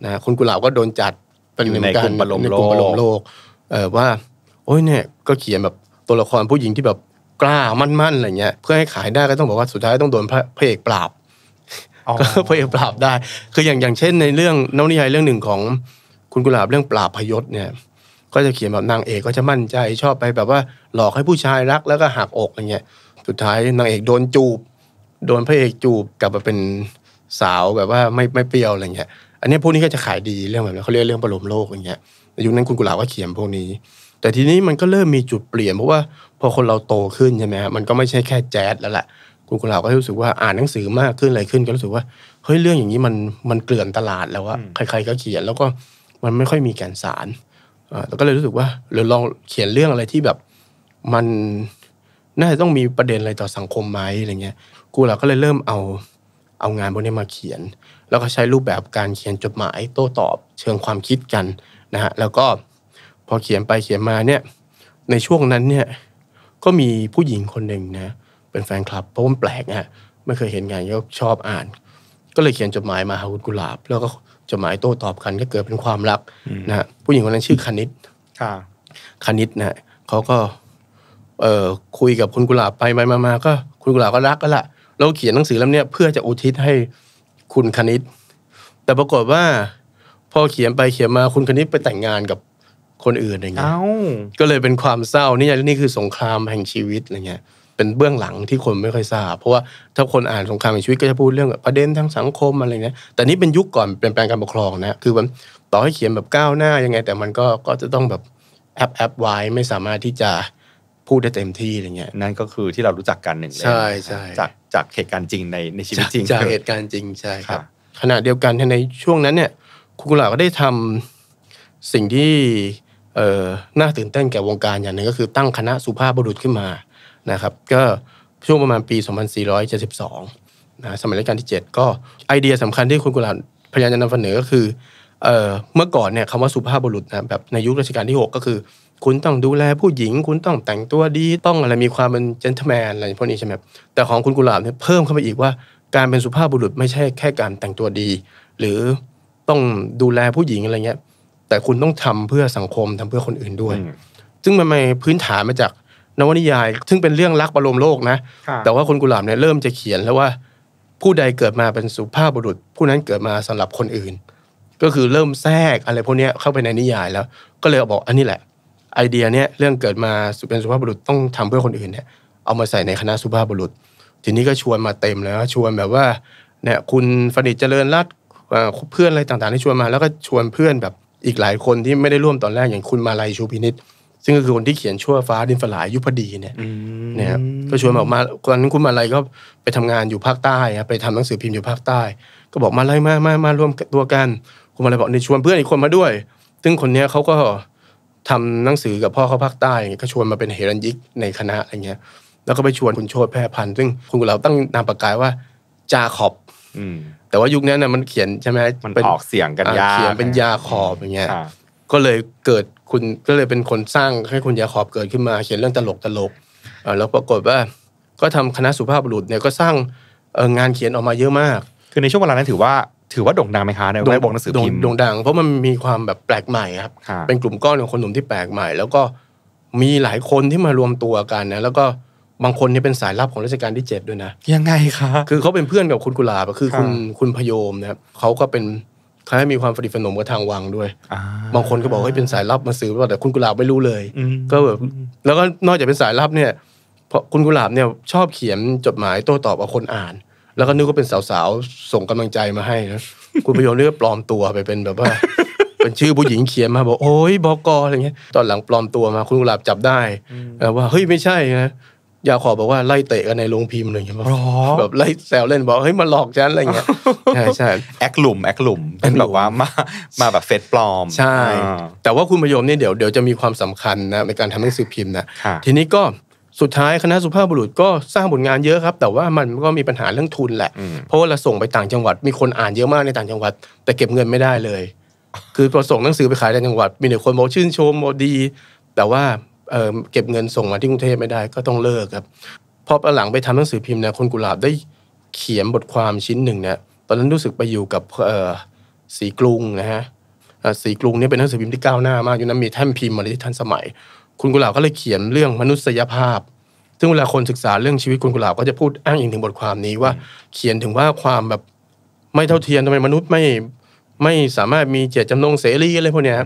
นะคุณกุหลาบก็โดนจัดเป็นหนในกลุ่มประโลมโลก เออว่าโอ้ยเนี่ย ก็เขียนแบบตัวละครผู้หญิงที่แบบกล้ามั่นๆอะไรเงี้ยเพื่อให้ขายได้ก็ต้องบอกว่าสุดท้ายต้องโดนพระเอกปราบก็พระเอกปราบได้ คืออย่างอย่างเช่นในเรื่องนวนิยายเรื่องหนึ่งของคุณกุหลาบเรื่องปราบพยศเนี่ย ก็จะเขียนแบบนางเอกก็จะมั่นใจ ชอบไปแบบว่าหลอกให้ผู้ชายรักแล้วก็หักอกอะไรเงี้ยสุดท้ายนางเอกโดนจูบโดนพระเอกจูบกลับมาเป็นสาวแบบว่าไม่ไม่เปรี้ยวอะไรเงี้ย อันนี้พวกนี้ก็จะขายดีเรื่องแบบนี้เขาเรียกเรื่องประโลมโลกอย่างเงี้ยยุคนั้นคุณกุหลาบก็เขียนพวกนี้ แต่ทีนี้มันก็เริ่มมีจุดเปลี่ยนเพราะว่าพอคนเราโตขึ้นใช่ไหมฮะมันก็ไม่ใช่แค่แจ๊สแล้วแหละคุณกุหลาบก็รู้สึกว่าอ่านหนังสือมากขึ้นอะไรขึ้น ก็รู้สึกว่าเฮ้ยเรื่องอย่างนี้มันมันเกลื่อนตลาดแล้วอะใครๆก็เขียนแล้วก็มันไม่ค่อยมีแกนสารอ่าก็เลยรู้สึกว่าหรือลองเขียนเรื่องอะไรที่แบบมันน่าจะต้องมีประเด็นอะไรต่อสังคมไหมอะไรเงี้ยกูเราก็เลยเริ่มเอาเอางานพวกนี้มาเขียน แล้วก็ใช้รูปแบบการเขียนจดหมายโต้ตอบ เชิงความคิดกันนะฮะ แล้วก็พอเขียนไปเขียนมาเนี่ย ในช่วงนั้นเนี่ย ก็มีผู้หญิงคนหนึ่งนะ เป็นแฟนคลับเพราะมันแปลกฮะ ไม่เคยเห็นงานก็ชอบอ่าน ก็เลยเขียนจดหมายมาหาคุณกุหลาบ แล้วก็จดหมายโต้ตอบกันก็เกิดเป็นความรักนะฮะ ผู้หญิงคนนั้นชื่อคณิตค่ะ คณิตนะเขาก็เออคุยกับคุณกุหลาบไปไปมาๆ ก็คุณกุหลาบก็รักก็ละเราเขียนหนังสือเล่มนี้เพื่อจะอุทิศให้คุณคณิต แต่ปรากฏว่า พอเขียนไปเขียนมาคุณคณิตไปแต่งงานกับคนอื่นอะไรเงี้ยก็เลยเป็นความเศร้านี่ไงนี่คือสงครามแห่งชีวิตอะไรเงี้ย เป็นเบื้องหลังที่คนไม่ค่อยทราบเพราะว่าถ้าคนอ่านสงครามแห่งชีวิตก็จะพูดเรื่อง ประเด็นทางสังคมอะไรเนี้ย แต่นี่เป็นยุคก่อนเปลี่ยนแปลงการปกครองนะ คือมันต่อให้เขียนแบบก้าวหน้ายังไง แต่มันก็ก็จะต้องแบบแอปแอปไว้ ไม่สามารถที่จะูดได้เต็มที่อะไรเงี้ยนั่นก็คือที่เรารู้จักกันหนึ่งเลยใช่ใช่จากจากเหตุการณ์จริงในในชีวิตจริงจากเหตุการณ์จริงใช่ครับขณะเดียวกันในช่วงนั้นเนี่ยคุณกุหลาบก็ได้ทำสิ่งที่เออน่าตื่นเต้นแก่วงการอย่างหนึ่งก็คือตั้งคณะสุภาพบุรุษขึ้นมานะครับก็ช่วงประมาณปี 2472 นะสมัยรัชกาลที่ 7 ก็ไอเดียสำคัญที่คุณกุหลาบพยายามจะนำเสนอก็คือเมื่อก่อนเนี่ยคำว่าสุภาพบุรุษนะแบบในยุครัชกาลที่ 6 ก็คือคุณต้องดูแลผู้หญิงคุณต้องแต่งตัวดีต้องอะไรมีความเป็นเจนเทแมนอะไรพวกนี้ใช่ไหมแต่ของคุณกุหลาบเนี่ยเพิ่มเข้าไปอีกว่าการเป็นสุภาพบุรุษไม่ใช่แค่การแต่งตัวดี หรือต้องดูแลผู้หญิงอะไรเงี้ย แต่คุณต้องทำเพื่อสังคมทำเพื่อคนอื่นด้วย ซึ่งมันมาพื้นฐานมาจากนวนิยาย ซึ่งเป็นเรื่องรักประโลมโลกนะ แต่ว่าคนกุหลาบเนี่ยเริ่มจะเขียนแล้วว่าผู้ใดเกิดมาเป็นสุภาพบุรุษ ผู้นั้นเกิดมาสำหรับคนอื่น ก็คือเริ่มแทรกอะไรพวกนี้เข้าไปในนิยายแล้ว ก็เลยบอก อันนี้แหละไอเดียเนี่ยเรื่องเกิดมาเป็นสุภาพบุรุษต้องทำเพื่อคนอื่นเนี่ยเอามาใส่ในคณะสุภาพบุรุษทีนี้ก็ชวนมาเต็มแล้วชวนแบบว่าเนี่ย คุณฟนิจเจริญรัตเพื่อนอะไรต่างๆที่ชวนมา แล้วก็ชวนเพื่อนแบบอีกหลายคนที่ไม่ได้ร่วมตอนแรกอย่างคุณมาลัยชูพินิษซึ่งก็คือคนที่เขียนชั่วฟ้าดินฝลายยุพดีเนี่ยนะครับก็ชวนบอกมาตอนนั้นคุณมาลัยก็ไปทำงานอยู่ภาคใต้ครับไปทำหนังสือพิมพ์อยู่ภาคใต้ก็บอกมาลัยมามามาร่วมตัวกัน คุณมาลัยบอกในชวนเพื่อนอีกคนมาด้วยซึ่งคนเนี้ยเขาก็ทำหนังสือกับพ่อเขาภาคใต้ก็ชวนมาเป็นเฮรันยิกในคณะอะไรเงี้ย แล้วก็ไปชวนคุณโชติแพรพันธ์ซึ่งคุณกุลาตั้งนามปากกายว่าจาขอบแต่ว่ายุคนั้นน่ะมันเขียนใช่ไหมมันออกเสียงกันยาเขียนเป็นยาขอบอย่างเงี้ยก็เลยเกิดคุณก็เลยเป็นคนสร้างให้คุณยาขอบเกิดขึ้นมา เขียนเรื่องตลกตลกแล้วปรากฏว่าก็ทำคณะสุภาพบุรุษเนี่ยก็สร้างงานเขียนออกมาเยอะมากคือในช่วงเวลานั้นถือว่าถือว่าโด่งดังไหมคะในแวดวงหนังสือพิมพ์โด่งดังเพราะมันมีความแบบแปลกใหม่ครับ เป็นกลุ่มก้อนของคนหนุ่มที่แปลกใหม่ แล้วก็มีหลายคนที่มารวมตัวกันนะแล้วก็บางคนนี่เป็นสายลับของราชการที่เจ็ดด้วยนะ ยังไงคะคือเขาเป็นเพื่อนกับคุณกุลาบคือคุณคุณพยมนะครับเขาก็เป็นเขาให้มีความฝริฝนมกับทางวังด้วยบางคนก็บอกให้เป็นสายลับมาสื่อแต่คุณกุลาบไม่รู้เลยก็แบบแล้วก็นอกจากเป็นสายลับเนี่ย เพราะคุณกุลาบเนี่ยชอบเขียนจดหมายโต้ตอบกับคนอ่านแล้วก็นึกว่าเป็นสาวๆส่งกำลังใจมาให้นะคุณประโยชน์เี่กปลอมตัวไปเป็นแบบว่าเป็นชื่อผู้หญิงเขียนมาบอกโอ้ยบอกออะไรเงี้ย ตอนหลังปลอมตัวมาคุณกุหลาบจับได้ว่าเฮ้ยไม่ใช่นะยาขอบอกว่าไล่เตะกันในโรงพิมพ์อะไใเ่ไหยแบบไล่แซวเล่นบอกเฮ้ยมาหลอกฉันอะไรเงี้ยใช่ใช่แอคหลุมแอคหลุมเป็นแบบว่ามามาแบบเฟซปลอม ใช่ แต่ว่าคุณพยมเนี่ยเดี๋ยวเดี๋ยวจะมีความสำคัญนะในการทำหนังสือพิมพ์นะทีนี้ก็สุดท้ายคณะสุภาพบุรุษก็สร้างผลงานเยอะครับ แต่ว่ามันก็มีปัญหาเรื่องทุนแหละ เพราะว่าเราส่งไปต่างจังหวัด มีคนอ่านเยอะมากในต่างจังหวัด แต่เก็บเงินไม่ได้เลย คือพอส่งหนังสือไปขายต่างจังหวัดมีแต่คนบอกชื่นชมบอกดี แต่ว่าเก็บเงินส่งมาที่กรุงเทพไม่ได้ ก็ต้องเลิกครับพอหลังไปทำหนังสือพิมพ์นะคนกุหลาบได้เขียนบทความชิ้นหนึ่งเนี่ยตอนนั้นรู้สึกไปอยู่กับสีกรุงนะฮะสีกรุงเนี่ยเป็นหนังสือพิมพ์ที่ก้าวหน้ามาก อยู่นั้นมีแท่นพิมพ์มาในที่ทันสมัยคุณกุหลาบก็เลยเขียนเรื่องมนุษยภาพ ซึ่งเวลาคนศึกษาเรื่องชีวิตคุณกุหลาบก็จะพูดอ้างอิงถึงบทความนี้ว่า เขียนถึงว่าความแบบไม่เท่าเทียมทำไมมนุษย์ไม่ไม่สามารถมีเจตจำนงเสรีอะไรพวกนี้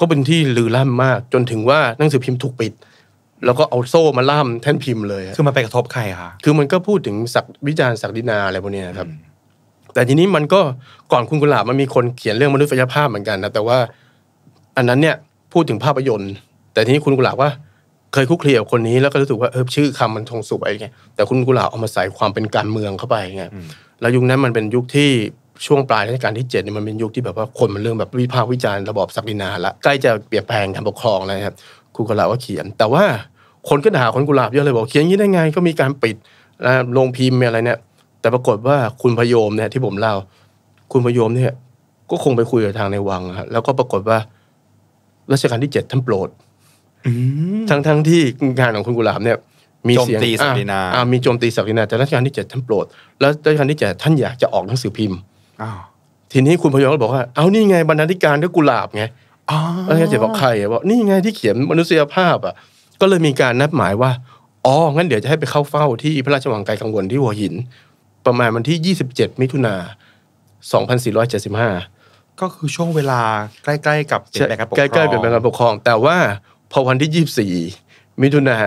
ก็เป็นที่ลือล่ำมากจนถึงว่าหนังสือพิมพ์ถูกปิด แล้วก็เอาโซ่มาล่ามแท่นพิมพ์เลยคือมันไปกระทบใครคะคือมันก็พูดถึงศักวิจารณ์ศักดินาอะไรพวกนี้ครับแต่ทีนี้มันก็ก่อนคุณกุหลาบมันมีคนเขียนเรื่องมนุษยภาพเหมือนกันนะแต่ว่าอันนั้นเนี่ยพูดถึงภาพยนตร์แต่ทีนี้คุณกุหลาบว่าเคยคุกคลีกับคนนี้แล้วก็รู้สึกว่าเออชื่อคำมันทงสุบอะไรเงี้ยแต่คุณกุหลาบเอามาใส่ความเป็นการเมืองเข้าไปเงี้ยแล้วยุคนั้นมันเป็นยุคที่ช่วงปลายรัชกาลที่เจ็ดเนี่ยมันเป็นยุคที่แบบว่าคนมันเริ่มแบบวิพากษ์วิจารณ์ระบอบศักดินาละใกล้จะเปลี่ยนแปลงการปกครองแล้วครับคุณกุหลาบว่าเขียน แต่ว่าคนก็ด่าคนกุหลาบเยอะเลย บอกเขียนย่งี้ได้ไง ก็มีการปิดลงพิมพ์อะไรเนี่ย แต่ปรากฏว่าคุณพยมเนี่ยที่ผมเล่าคุณพยมเนี่ย ก็คงไปคุยกับทางในวังแล้วก็ปรากฏว่ารัชกาลที่เจ็ดท่านโปรดทั้งทั้งที่งานของคุณกุหลาบเนี่ย มีโจมตีศักดินามีโจมตีศักดินาแต่รัชกาลที่เจ็ดท่านโปรดแล้วรัชกาลที่เจ็ดท่านอยากจะออกหนังสือพิมพ์ทีนี้คุณพยองก็บอกว่าเอานี่ไงบรรณาธิการวยกุหลาบไงรัชกาลที่เจ็ดบอกใครบอกนี่ไงที่เขียนมนุษยภาพอ่ะ ก็เลยมีการนัดหมายว่าอ๋องั้นเดี๋ยวจะให้ไปเข้าเฝ้าที่พระราชวังไกลกังวลที่หัวหิน ประมาณวันที่ยี่สิบเจ็ดมิถุนาสองพก็คือช่วงเวลาใกล้ๆ กับเปลี่ยนแปลงการปกครองใกล้ ๆ เปลี่ยนแปลงการปกครอง แต่ว่าพอวันที่ยี่สี่มิถุนา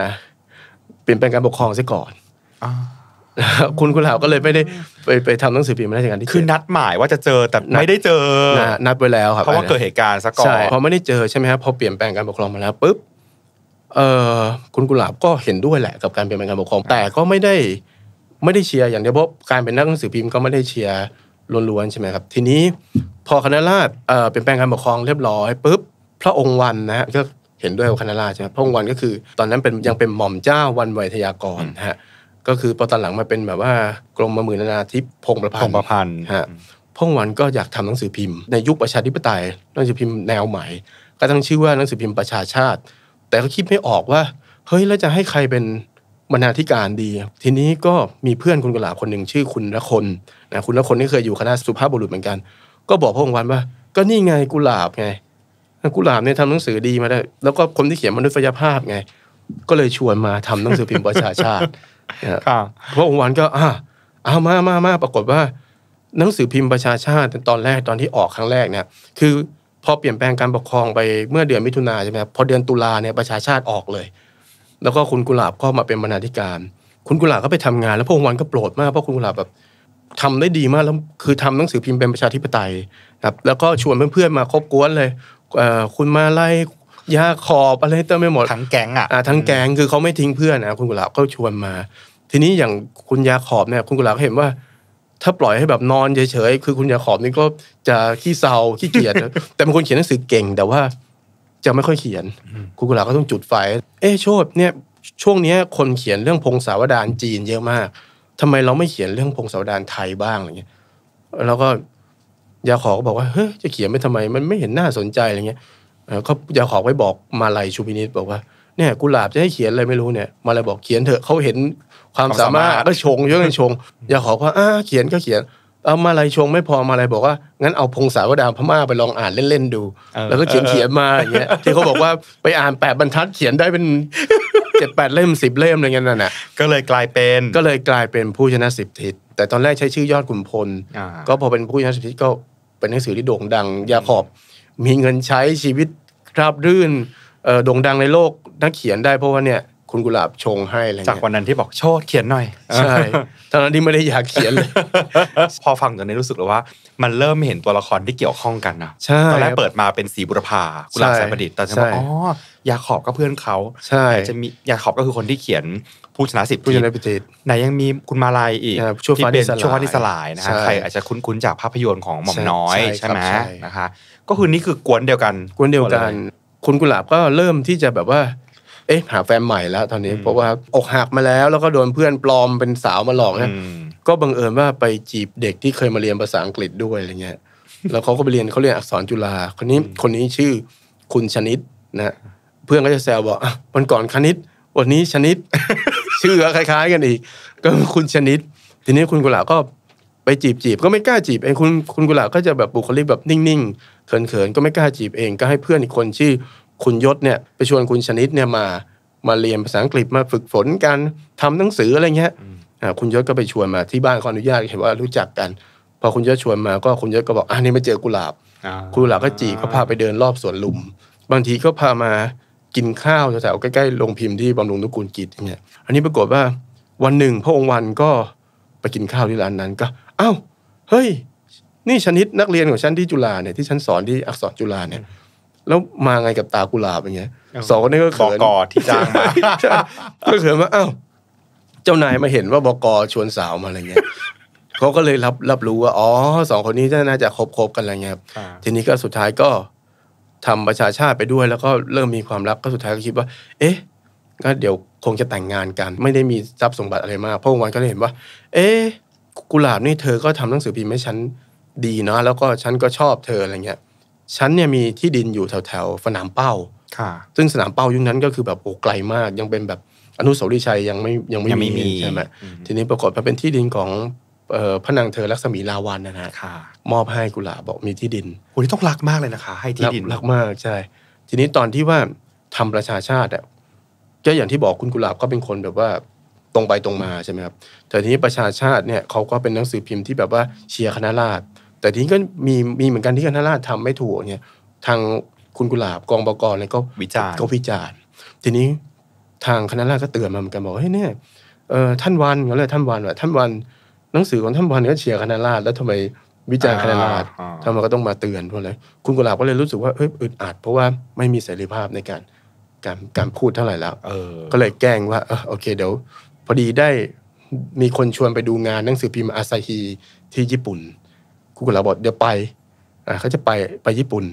เปลี่ยนแปลงการปกครองซะก่อนคุณคุณหาวก็เลยไม่ได้ไปไปทำหนังสือพิมพ์ราชการที่คือนัดหมายว่าจะเจอแต่ไม่ได้เจอ นัดไว้แล้วครับเพราะว่าเกิดเหตุการณ์ซะก่อนพอไม่ได้เจอใช่ไหมครับพอเปลี่ยนแปลงการปกครองมาแล้วปุ๊บเออคุณกุหลาบก็เห็นด้วยแหละ กับการเปลี่ยนแปลงการปกครองแต่ก็ไม่ได้ ไม่ได้เชียร์อย่างเดียวเพราะการเป็นนักหนังสือพิมพ์ก็ไม่ได้เชียร์ล้วนๆใช่ไหมครับ ทีนี้ พอคณะราษฎรเปลี่ยนแปลงการปกครองเรียบร้อยปุ๊บพระองค์วันนะฮะก็เห็นด้วยกับคณะราชใช่ไหมพระองค์วันก็คือ ตอนนั้นเป็นยังเป็นหม่อมเจ้าวันไวยทยากรฮะก็คือพอตอนหลังมาเป็นแบบว่ากรมมือนานาทิพพงประพันธ์พงประพันธ์ฮะพงวันก็อยากทำหนังสือพิมพ์ในยุคประชาธิปไตยหนังสือพิมพ์แนวใหม่ ก็ตั้งชื่อว่าหนังสือพิมพ์ประชาชาติ แต่ก็คิดไม่ออกว่าเฮ้ยแล้วจะให้ใครเป็นบรรณาธิการดี ทีนี้ก็มีเพื่อนคุณกุหลาบคนหนึ่งชื่อคุณละคนนะคุณละคนนี่เคยอยู่คณะสุภาพบุรุษเหมือนกัน ก็บอกพงวันว่า ก็นี่ไงกุหลาบไงกุหลาบเนี่ยทำหนังสือดีมาได้ แล้วก็คนที่เขียนมนุษยภาพไง ก็เลยชวนมาทำหนังสือพิมพ์ประชาชาติเพราะองค์วันก็ อ่าเอามามามาปรากฏว่า หนังสือพิมพ์ประชาชาติตอนแรกตอนที่ออกครั้งแรกเนี่ยคือพอเปลี่ยนแปลงการปกครองไปเมื่อเดือนมิถุนาใช่ไหมพอเดือนตุลาเนี่ยประชาชาติออกเลย แล้วก็คุณกุหลาบก็มาเป็นบรรณาธิการ คุณกุหลาบก็ไปทำงานแล้วพระองค์วันก็โปรดมากเพราะคุณกุหลาบแบบ ทำได้ดีมากแล้วคือทำหนังสือพิมพ์เป็นประชาธิปไตย ครับ แล้วก็ชวนเพื่อนๆมาคบกวนเลยคุณมาไล่ยาขอบอะไรเต็มไปหมดทั้งแก๊งอ่ะทั้งแก๊งคือเขาไม่ทิ้งเพื่อนนะคุณกุหลาบก็ชวนมา ทีนี้อย่างคุณยาขอบเนี่ยคุณกุหลาบเห็นว่า ถ้าปล่อยให้แบบนอนเฉยๆคือคุณยาขอบนี่ก็จะขี้เศร้าขี้เกียจแต่เป็นคนเขียนหนังสือเก่งแต่ว่า จะไม่ค่อยเขียน คุณกุหลาบก็ต้องจุดไฟ เอ๊โชดเนี่ย ช่วงนี้คนเขียนเรื่องพงศาวดารจีนเยอะมาก ทำไมเราไม่เขียนเรื่องพงศาวดารไทยบ้างอะไรเงี้ย แล้วก็ยาขอก็บอกว่าเฮ้ยจะเขียนไปทำไมมันไม่เห็นหน้าสนใจอะไรเงี้ยเขายาขอไปบอกมาลัยชูพินิษบอกว่าเนี่ยกุหลาบจะให้เขียนอะไรไม่รู้เนี่ยมาลัยบอกเขียนเถอะเขาเห็นความสามารถก็ชงเยอะเลยชงยาขอก็อ่าเขียนก็เขียน เอามาลายชงไม่พอมาลัยบอกว่างั้นเอาพงศาวดารพม่าไปลองอ่านเล่นๆดู แล้วก็เขียนเขียนมาอย่างเงี้ยที่เขาบอกว่าไปอ่านแปดบรรทัด เขียนได้เป็นเจ็ดแปดเล่มสิบเล่มอะไรเงี้ยนั่นแหะก็เลยกลายเป็นก็เลยกลายเป็นผู้ชนะสิบทิศแต่ตอนแรกใช้ชื่อยอดขุนพล ก็พอเป็นผู้ยาสิทธิก็เป็นหนังสือที่โด่งดังยาขอบ มีเงินใช้ชีวิตราบรื่นโด่งดังในโลกนักเขียนได้เพราะว่าเนี่ยคุณกุหลาบชงให้อะไรจากวันนั้นที่บอกโชดเขียนหน่อย ใช่ตอนนั้นที่ไม่ได้อยากเขียนเลยพอฟังตอนนี้รู้สึกเลยว่า มันเริ่มเห็นตัวละครที่เกี่ยวข้องกันนะตอนแรกเปิดมาเป็นสีบุรพากุหลาบสายประดิษฐ์ตอนฉันบอกอ๋อ ยาขอบก็เพื่อนเขาใช่จะมียาขอบก็คือคนที่เขียนผู้ชนะสิบผู้ชนะสิบิไหนยังมีคุณมาลายอีกช่วฟ้าที่ช่วฟ้าที่สลายนะฮะใครอาจจะคุ้นๆจากภาพยนตร์ของหม่อมน้อยใช่ไหมนะคะ ก็คือนี่คือกวนเดียวกันกวนเดียวกัน คุณกุหลาบก็เริ่มที่จะแบบว่าเอ๊ะหาแฟนใหม่แล้วตอนนี้เพราะว่าอกหักมาแล้วแล้วก็โดนเพื่อนปลอมเป็นสาวมาหลอกนะก็บังเอิญว่าไปจีบเด็กที่เคยมาเรียนภาษาอังกฤษด้วยอะไรเงี้ยแล้วเขาก็ไปเรียนเขาเรียนอักษรจุฬาคนนี้คนนี้ชื่อ คุณชนิดนะเพื่อนก็จะแซวบอกวันก่อนคณิต วันนี้ชนิด ชื่อคล้าย ๆ กันอีกก็คุณชนิด ทีนี้คุณกุหลาบก็ไปจีบจีบก็ไม่กล้าจีบ เองคุณคุณกุหลาบก็จะแบบบุคลิกแบบนิ่งๆเขินๆก็ไม่กล้าจีบเองก็ให้เพื่อนอีกคนชื่อคุณยศเนี่ยไปชวนคุณชนิดเนี่ยมา มาเรียนภาษาอังกฤษมาฝึกฝนกันทำหนังสืออะไรเงี้ยคุณยศก็ไปชวนมาที่บ้านขออนุญาตเห็นว่ารู้จักกันพอคุณยศชวนมาก็คุณยศก็บอกอันนี้มาเจอกุหลาบกุหลาบก็จีก็พาไปเดินรอบสวนลุม บางทีก็พามากินข้าวแถวๆใกล้ๆโรงพิมพ์ที่บำรุงนุกูลกิจเนี่ยอันนี้ปรากฏว่าวันหนึ่งพระองค์วันก็ไปกินข้าวที่ร้านนั้นก็อ้าวเฮ้ยนี่ชนิดนักเรียนของฉันที่จุฬาเนี่ยที่ฉันสอนที่อักษรจุฬาเนี่ยแล้วมาไงกับตากุลาบอย่างเงี้ยสองคนนี้ก็เขินบกที่จ้างมาก็เขินว่าอ้าวเจ้านายมาเห็นว่าบกชวนสาวมาอะไรเงี้ยเขาก็เลยรับรับรู้ว่าอ๋อสองคนนี้น่าจะคบคบกันอะไรเงี้ยทีนี้ก็สุดท้ายก็ทำประชาชาติไปด้วยแล้วก็เริ่มมีความรักก็สุดท้ายก็คิดว่า เอ๊ะก็เดี๋ยวคงจะแต่งงานกัน ไม่ได้มีทรัพย์สมบัติอะไรมากเพราะวันก็เลยเห็นว่าเอ๊ะกุหลาบนี่เธอก็ทำหนังสือพิมพ์ให้ฉันดีเนาะแล้วก็ฉันก็ชอบเธออะไรเงี้ยฉันเนี่ยมีที่ดินอยู่แถวแถวสนามเป้าค่ะ ซึ่งสนามเป้ายุคนั้นก็คือแบบโอ้ไกลมาก ยังเป็นแบบอนุสาวรีย์ชัยยังไม่ยังไม่มีใช่ไหมทีนี้ปรากฏมาเป็นที่ดินของพระนางเธอลักษมีลาวันนะฮะมอบให้กุหลาบอกมีที่ดินโอ้นี่ต้องรักมากเลยนะคะ ให้ที่ดิน รักมากใช่ ทีนี้ตอนที่ว่าทำประชาชาติอ่ะ ก็อย่างที่บอกคุณกุหลาบก็เป็นคนแบบว่าตรงไปตรงมาใช่ไหมครับ แต่ทีนี้ประชาชาติเนี่ยเขาก็เป็นหนังสือพิมพ์ที่แบบว่าเชียร์คณะราษฎรแต่ทีนี้ก็มีมีเหมือนกันที่คณะราษฎรทำไม่ถูกเนี่ยทางคุณกุหลาบกองบกเนี่ยก็วิจารณ์ก็วิจารณ์ทีนี้ทางคณะราษฎรก็เตือนมาเหมือนกันบอกเฮ้ยเนี่ยเออท่านวันก็เลยท่านวันว่าท่านวันหนังสือของท่านวันก็เชียร์คณะราษฎรแล้วทำไมวิจารณ์คณะราษฎรทำไมก็ต้องมาเตือนพวกเลยคุณกุหลาบก็เลยรู้สึกว่าเอ้ยอึดอัดเพราะว่าไม่มีเสรีภาพในการการการพูดเท่าไหร่แล้วก็เลยแกล้งว่าโอเคเดี๋ยวพอดีได้มีคนชวนไปดูงานหนังสือพิมพ์อาซาฮีที่ญี่ปุ่นคุณกุลาบอกเดี๋ยวไปอ่าเขาจะไปไปญี่ปุ่น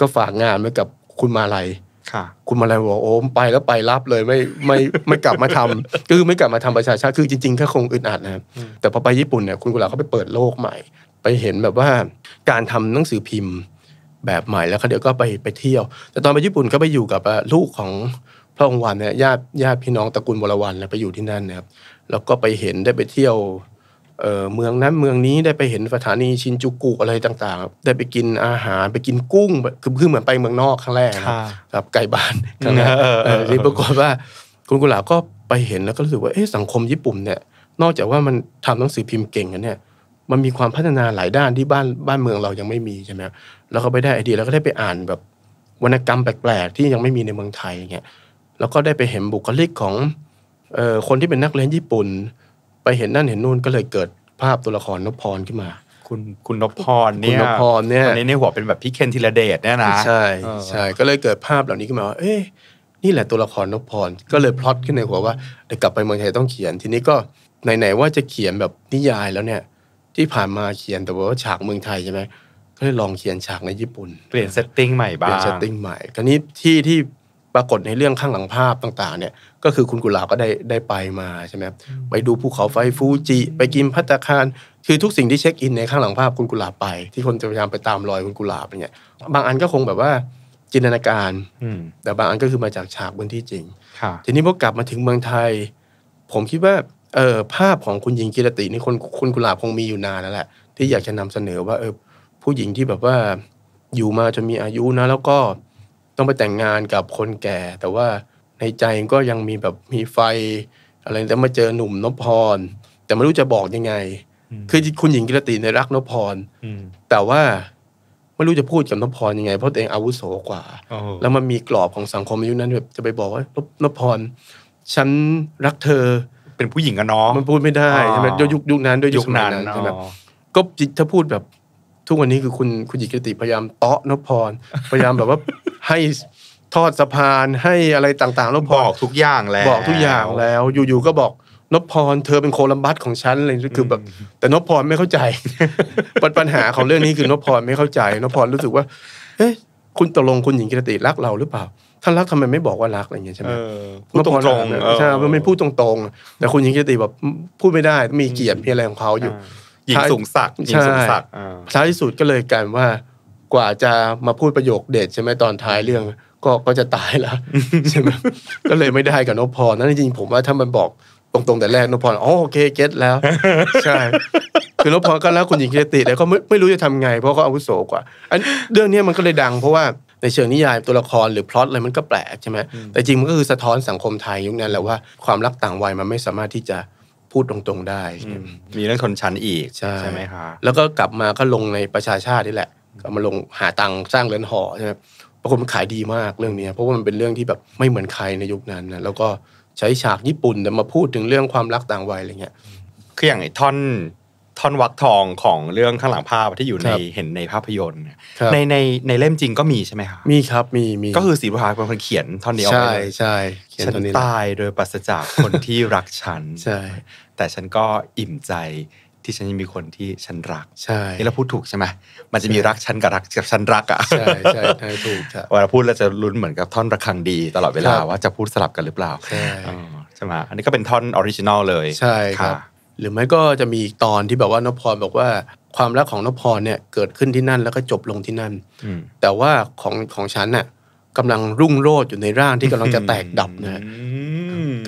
ก็ฝากงานไว้กับคุณมาลัย ค่ะ คุณมาลัยบอกโอ้ไปแล้วไปรับเลยไม่ไม่ไม่กลับมาทำ คือไม่กลับมาทำประชาชาติคือจริงๆค่คงอึดอัดนะแต่พอไปญี่ปุ่นเนี่ย คุณกุหลาบเขาไปเปิดโลกใหม่ ไปเห็นแบบว่าการทำหนังสือพิมพ์ แบบใหม่แล้วเขาเดี๋ยวก็ไปไปเที่ยว แต่ตอนไปญี่ปุ่นก็ไปอยู่กับลูกของพระองค์วันเนี่ยญาติญาติพี่น้องตระกูลวรวันเยไปอยู่ที่นั่นนะครับแล้วก็ไปเห็นได้ไปเที่ยวเมืองนั้นเมืองนี้ได้ไปเห็นสถานีชินจูกุอะไรต่างๆ ได้ไปกินอาหารไปกินกุ้งคือคือเหมือนไปเมืองนอกครั้งแรกครับไก่บ้านครั้งแรกี่ปรากฏว่าคุณกุหลาบก็ไปเห็นแล้วก็รู้สึกว่าเอะสังคมญี่ปุ่นเนี่ย นอกจากว่ามันทำหนังสือพิมพ์เก่งกันเนี่ย มันมีความพัฒนาหลายด้านที่บ้านบ้านเมืองเรายังไม่มีใช่ไหมแล้วก็ไปได้ไอเดียแล้วก็ได้ไปอ่านแบบ วรรณกรรมแปลกๆที่ยังไม่มีในเมืองไทยเงี้ย แล้วก็ได้ไปเห็นบุคลิกของคนที่เป็นนักเรียนญี่ปุ่นไปเห็นนั่นเห็นนู่นก็เลยเกิดภาพตัวละครนพพรขึ้นมา คุณคุณนพพรเนี่ยคุณนพพรเนี่ยในในหัวเป็นแบบพี่เคนธีรเดชเนี่ยนะใช่ ใช่ก็เลยเกิดภาพเหล่านี้ขึ้นมาว่าเอ๊ะนี่แหละตัวละครนพพร ก็เลยพล็อตขึ้นในหัวว่าเดี๋ยวกลับไปเมืองไทยต้องเขียนทีนี้ก็ไหนๆว่าจะเขียนแบบนิยายแล้วเนี่ย ที่ผ่านมาเขียนแต่ว่าฉากเมืองไทยใช่ไหมก็เลยลองเขียนฉากในญี่ปุ่นเปลี่ยนเซตติ้งใหม่บ้างเปลี่ยนเซตติ้งใหม่คราวนี้ที่ที่รากฏในเรื่องข้างหลังภาพต่าง ๆ เนี่ย ก็คือคุณกุลาก็ได้ได้ไปมาใช่ไหมไปดูภูเขาไฟฟูจิไปกินพัตคารคือทุกสิ่งที่เช็คอินในข้างหลังภาพคุณกุลาไปที่คนจะพยายามไปตามรอยคุณกุลาเปเน่ยบางอันก็คงแบบว่าจินตนาการแต่บางอันก็คือมาจากฉากบนที่จริงทีนี้พอกลับมาถึงเมืองไทย ผมคิดว่าเออภาพของคุณหญิงกิรตินี่คนคุณกุลาคงมีอยู่นานแล้วแหละที่อยากจะนำเสนอว่าเออผู้หญิงที่แบบว่า อยู่มาจนมีอายุนะ แล้วก็ต้องไปแต่งงานกับคนแก่ แต่ว่าในใจก็ยังมีแบบมีไฟ อะไรแต่มาเจอหนุ่มนพพรแต่ไม่รู้จะบอกยังไงคือคุณหญิงกิรติในรักนพพรแต่ว่าไม่รู้จะพูดกับนพพรยังไง เพราะตัวเองอาวุโสกว่า แล้วมันมีกรอบของสังคมยุคนั้นแบบจะไปบอกว่านพพรฉันรักเธอเป็นผู้หญิงกันเนาะมันพูดไม่ได้ใช่ไหมด้วยยุคยุคนั้นด้วยยุคนั้นใช่ไหมก็จถ้าพูดแบบทุกวันนี้คือคุณคุณหญิงกิติพยายามเตาะนพพรพยายามแบบว่าให้ทอดสะพานให้อะไรต่างๆนพพรบอกทุกอย่างแล้วบอกทุกอย่างแล้ว อยู่ๆก็บอกนพพรเธอเป็นโคลัมบัสของฉันอะไรคือแบบ แต่นพพรไม่เข้าใจปัญหาของเรื่องนี้คือนพพรไม่เข้าใจนพพรรู้สึกว่าเอ๊ะคุณตกลงคุณหญิงกิติรักเราหรือเปล่า ถ้ารักทำไมไม่บอกว่ารักอะไรอย่างเงี้ยใช่ไหมพูดตรงๆใช่ไม่พูดตรงๆ แต่คุณหญิงกิติแบบพูดไม่ได้มีเกียรติมีอะไรของเขาอยู่หญิงสูงสักหญิงสูงสักท้ายสุดก็เลยกลายว่ากว่าจะมาพูดประโยคเด็ดใช่ไหมตอนท้ายเรื่องก็ก็จะตายแล้วใช่ไหมก็เลยไม่ได้กับนพพรนั่นจริงผมว่าถ้ามันบอกตรงๆแต่แรกนพพรอ๋อโอเคเก็ตแล้วใช่คือนพพรก็แล้วคุณหญิงกิติแล้วก็ไม่ไม่รู้จะทำไง เพราะเขาอาวุโสกว่า อันเรื่องนี้มันก็เลยดังเพราะว่า ในเชิงนิยายตัวละครหรือพล็อตอะไรมันก็แปลกใช่ไหมแต่จริงมันก็คือสะท้อนสังคมไทยยุคนั้นแหละว่าความรักต่างวัยมันไม่สามารถที่จะพูดตรงๆได้มีเรื่องชนชั้นอีกใช่ไหมคะแล้วก็กลับมาก็ลงในประชาชาตินี่แหละก็มาลงหาตังค์สร้างเรือนหอใช่ไหมปรากฏมันขายดีมากเรื่องนี้ เพราะว่ามันเป็นเรื่องที่แบบไม่เหมือนใครในยุคนั้นนะแล้วก็ใช้ฉากญี่ปุ่นแต่มาพูดถึงเรื่องความรักต่างวัยอะไรเงี้ยคืออย่างไอ้ท่อนท่อนวักทองของเรื่องข้างหลังภาพที่อยู่ในเห็นในภาพยนตร์ในในในเล่มจริงก็มีใช่ไหมคะมีครับมีมีก็คือศรีประภาเป็นคนเขียนท่อนนี้เอาไว้ใช่ใช่ฉันตายโดยปัสจากคนที่รักฉันใช่แต่ฉันก็อิ่มใจที่ฉันยังมีคนที่ฉันรักใช่นี่เราพูดถูกใช่ไหมมันจะมีรักฉันกับรักกับฉันรักอ่ะใช่ใช่ใช่ถูกเวลาพูดเราจะลุ้นเหมือนกับท่อนระฆังดี ตลอดเวลาว่าจะพูดสลับกันหรือเปล่าใช่ใช่ไหมอันนี้ก็เป็นท่อนออริจินอลเลย ใช่ครับหรือไม่ก็จะมีตอนที่แบบว่านพพรบอกว่าความรักของนพพรเนี่ยเกิดขึ้นที่นั่นแล้วก็จบลงที่นั่นแต่ว่าของของฉันน่ะกำลังรุ่งโรจน์อยู่ในร่างที่กำลังจะแตกดับนะ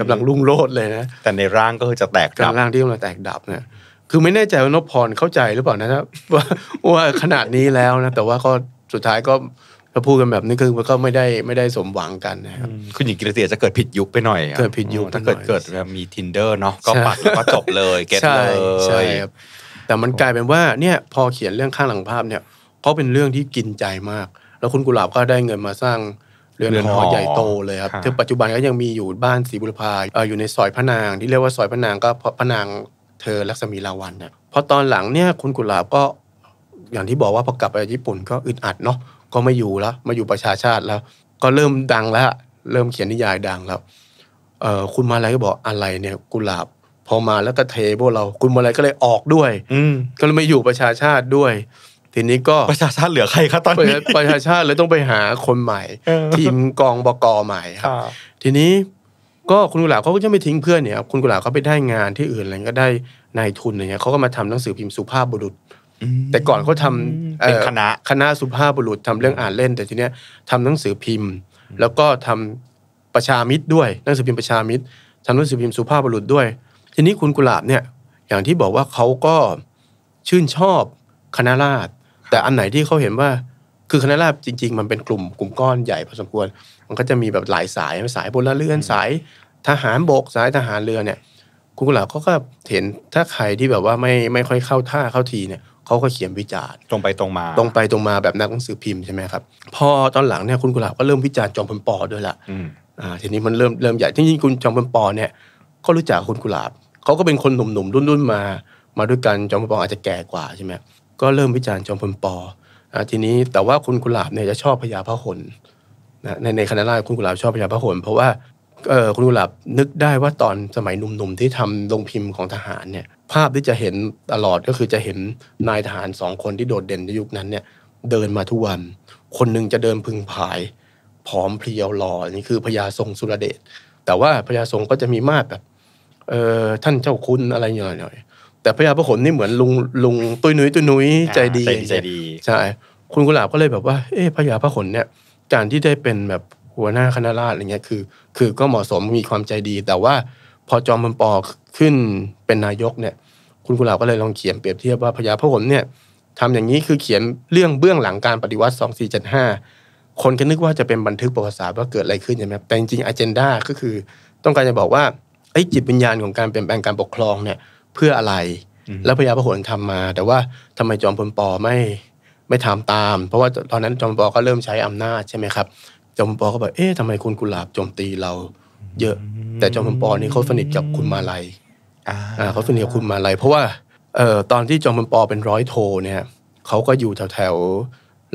กำลังรุ่งโรดเลยนะ แต่ในร่างก็คือจะแตกดับร่างที่กำลังแตกดับเนี่ย คือไม่แน่ใจว่านพพรเข้าใจหรือเปล่านะครับว่าว่าขนาดนี้แล้วนะ แต่ว่าก็สุดท้ายก็ถ้าพูดกันแบบนี้คือมันก็ไม่ได้ไม่ได้สมหวังกันนะครับ คุณหญิงกิรติจะเกิดผิดยุคไปหน่อยเกิดผิดยุคถ้าเกิดเกิดมีทินเดอร์เนาะ ก็ปักก็จบเลยเก็ตเลย ใช่แต่มันกลายเป็นว่าเนี่ย พอเขียนเรื่องข้างหลังภาพเนี่ยเขาเป็นเรื่องที่กินใจมาก แล้วคุณกุหลาบก็ได้เงินมาสร้างเรือนหอใหญ่โตเลยครับถึงปัจจุบันก็ยังมีอยู่บ้านศรีบุรพาอยู่ในซอยพระนาง ที่เรียกว่าซอยพระนางก็พระนางเธอลักษมีลาวันเนี่ยพอตอนหลังเนี่ย คุณกุหลาบก็อย่างที่บอกว่าพอกลับไปญี่ปุ่น ก็อึดอัดเนาะก็ไม่อยู่แล้วมาอยู่ประชาชาติแล้ว ก็เริ่มดังแล้วเริ่มเขียนนิยายดังแล้วเออคุณมาอะไรก็บอกอะไรเนี่ย กุหลาบ พอมาแล้วก็เทพวกเราคุณมาอะไรก็เลยออกด้วย อืก็เลยไม่อยู่ประชาชาติด้วยทีนี้ก็ประชาชาติเหลือใครครับตอนนี้ประชาชาติเลยต้องไปหาคนใหม่ทีมกองบกใหม่ครับทีนี้ก็คุณกุหลาบเขาก็จะไม่ทิ้งเพื่อนเนี่ยคุณกุหลาบเขาไปได้งานที่อื่นอะไรก็ได้นายทุนอะไรเงี้ยเขาก็มาทำหนังสือพิมพ์สุภาพบุรุษแต่ก่อนเขาทำเป็นคณะคณะสุภาพบุรุษทำเรื่องอ่านเล่น แต่ทีเนี้ยทำหนังสือพิมพ์ แล้วก็ทำประชามิตรด้วยหนังสือพิมพ์ประชามิตรทำหนังสือพิมพ์สุภาพบุรุษด้วย ทีนี้คุณกุหลาบเนี่ยอย่างที่บอกว่าเขาก็ชื่นชอบคณะราษฎรแต่อันไหนที่เขาเห็นว่าคือคณะราษฎรจริงๆมันเป็นกลุ่มกลุ่มก้อนใหญ่พอสมควร มันก็จะมีแบบหลายสายสายพลเรือนสาย ทหารบกสายทหารเรือเนี่ย คุณกุหลาบเขาก็เห็นถ้าใครที่แบบว่าไม่ไม่ค่อยเข้าท่าเข้าทีเนี่ยเขาก็เขียนวิจารณ์ตรงไปตรงมา ตรงไปตรงมาแบบนักหนังสือพิมพ์ใช่ไหมครับพอตอนหลังเนี่ยคุณกุหลาบก็เริ่มวิจารณ์จอมพลปอด้วยละอ่าทีนี้มันเริ่มเริ่มใหญ่ที่จริงคุณจอมพลปอเนี่ยก็รู้จักคุณกุหลาบเขาก็เป็นคนหนุ่มๆรุ่นๆมา มาด้วยกันจอมพลปอ อาจจะแก่กว่าใช่ไหมก็เริ่มวิจารณ์จอมพลปอทีนี้แต่ว่าคุณกุหลาบเนี่ยจะชอบพญาพหนะในในคณะราษฎรคุณกุหลาบชอบพญาพะหนเพราะว่าคุณกุหลาบนึกได้ว่าตอนสมัยหนุ่มๆที่ทำลงพิมพ์ของทหารเนี่ยภาพที่จะเห็นตลอดก็คือจะเห็นนายทหารสองคนที่โดดเด่นในยุคนั้นเนี่ย เดินมาทุกวัน คนนึงจะเดินพึงผายผอมเพรียวหล่อนี่คือพญาทรงสุรเดชแต่ว่าพญาทรงก็จะมีมาดแบบเออท่านเจ้าคุณอะไรหน่อยแต่พญยาพระขนนี่เหมือนลุงลุงตุ้ยนุ้ยตุ้ยนุ้ยใจดีใจดีใช่คุณกุหลาบก็เลยแบบว่าเออพญยาพระขนเนี่ยการที่ได้เป็นแบบหัวหน้าคณะราษฎรอะไรเงี้ยคือ คือก็เหมาะสมมีความใจดี แต่ว่าพอจอมพลปอขึ้นเป็นนายกเนี่ยคุณกุหลาบก็เลยลองเขียนเปรียบเทียบว่าพญาพระขนเนี่ยทำอย่างนี้คือเขียนเรื่องเบื้องหลังการปฏิวัติ 2475คนก็นึกว่าจะเป็นบันทึกประวัติศาสตร์ว่าเกิดอะไรขึ้นใช่ไหมแต่จริงๆอเจนดาก็คือ ต้องการจะบอกว่าไอ้จิตวิญญาณของการเปลี่ยนแปลงการปกครองเนี่ยพื่ออะไร แล้วพญาพหลทำมา แต่ว่าทำไมจอมพลปอไม่ไม่ทำตาม เพราะว่าตอนนั้นจอมปอก็เริ่มใช้อำนาจใช่ไหมครับ จอมปอก็แบบเอ๊ะทำไมคุณกุหลาบโจมตีเรา เยอะ แต่จอมพลปอนี่เขาสนิทกับคุณมาลัยอ่าเขาสนิทกับคุณมาลัย เพราะว่า เอ่อตอนที่จอมพลปอเป็นร้อยโทเนี่ยเขาก็อยู่แถวแถว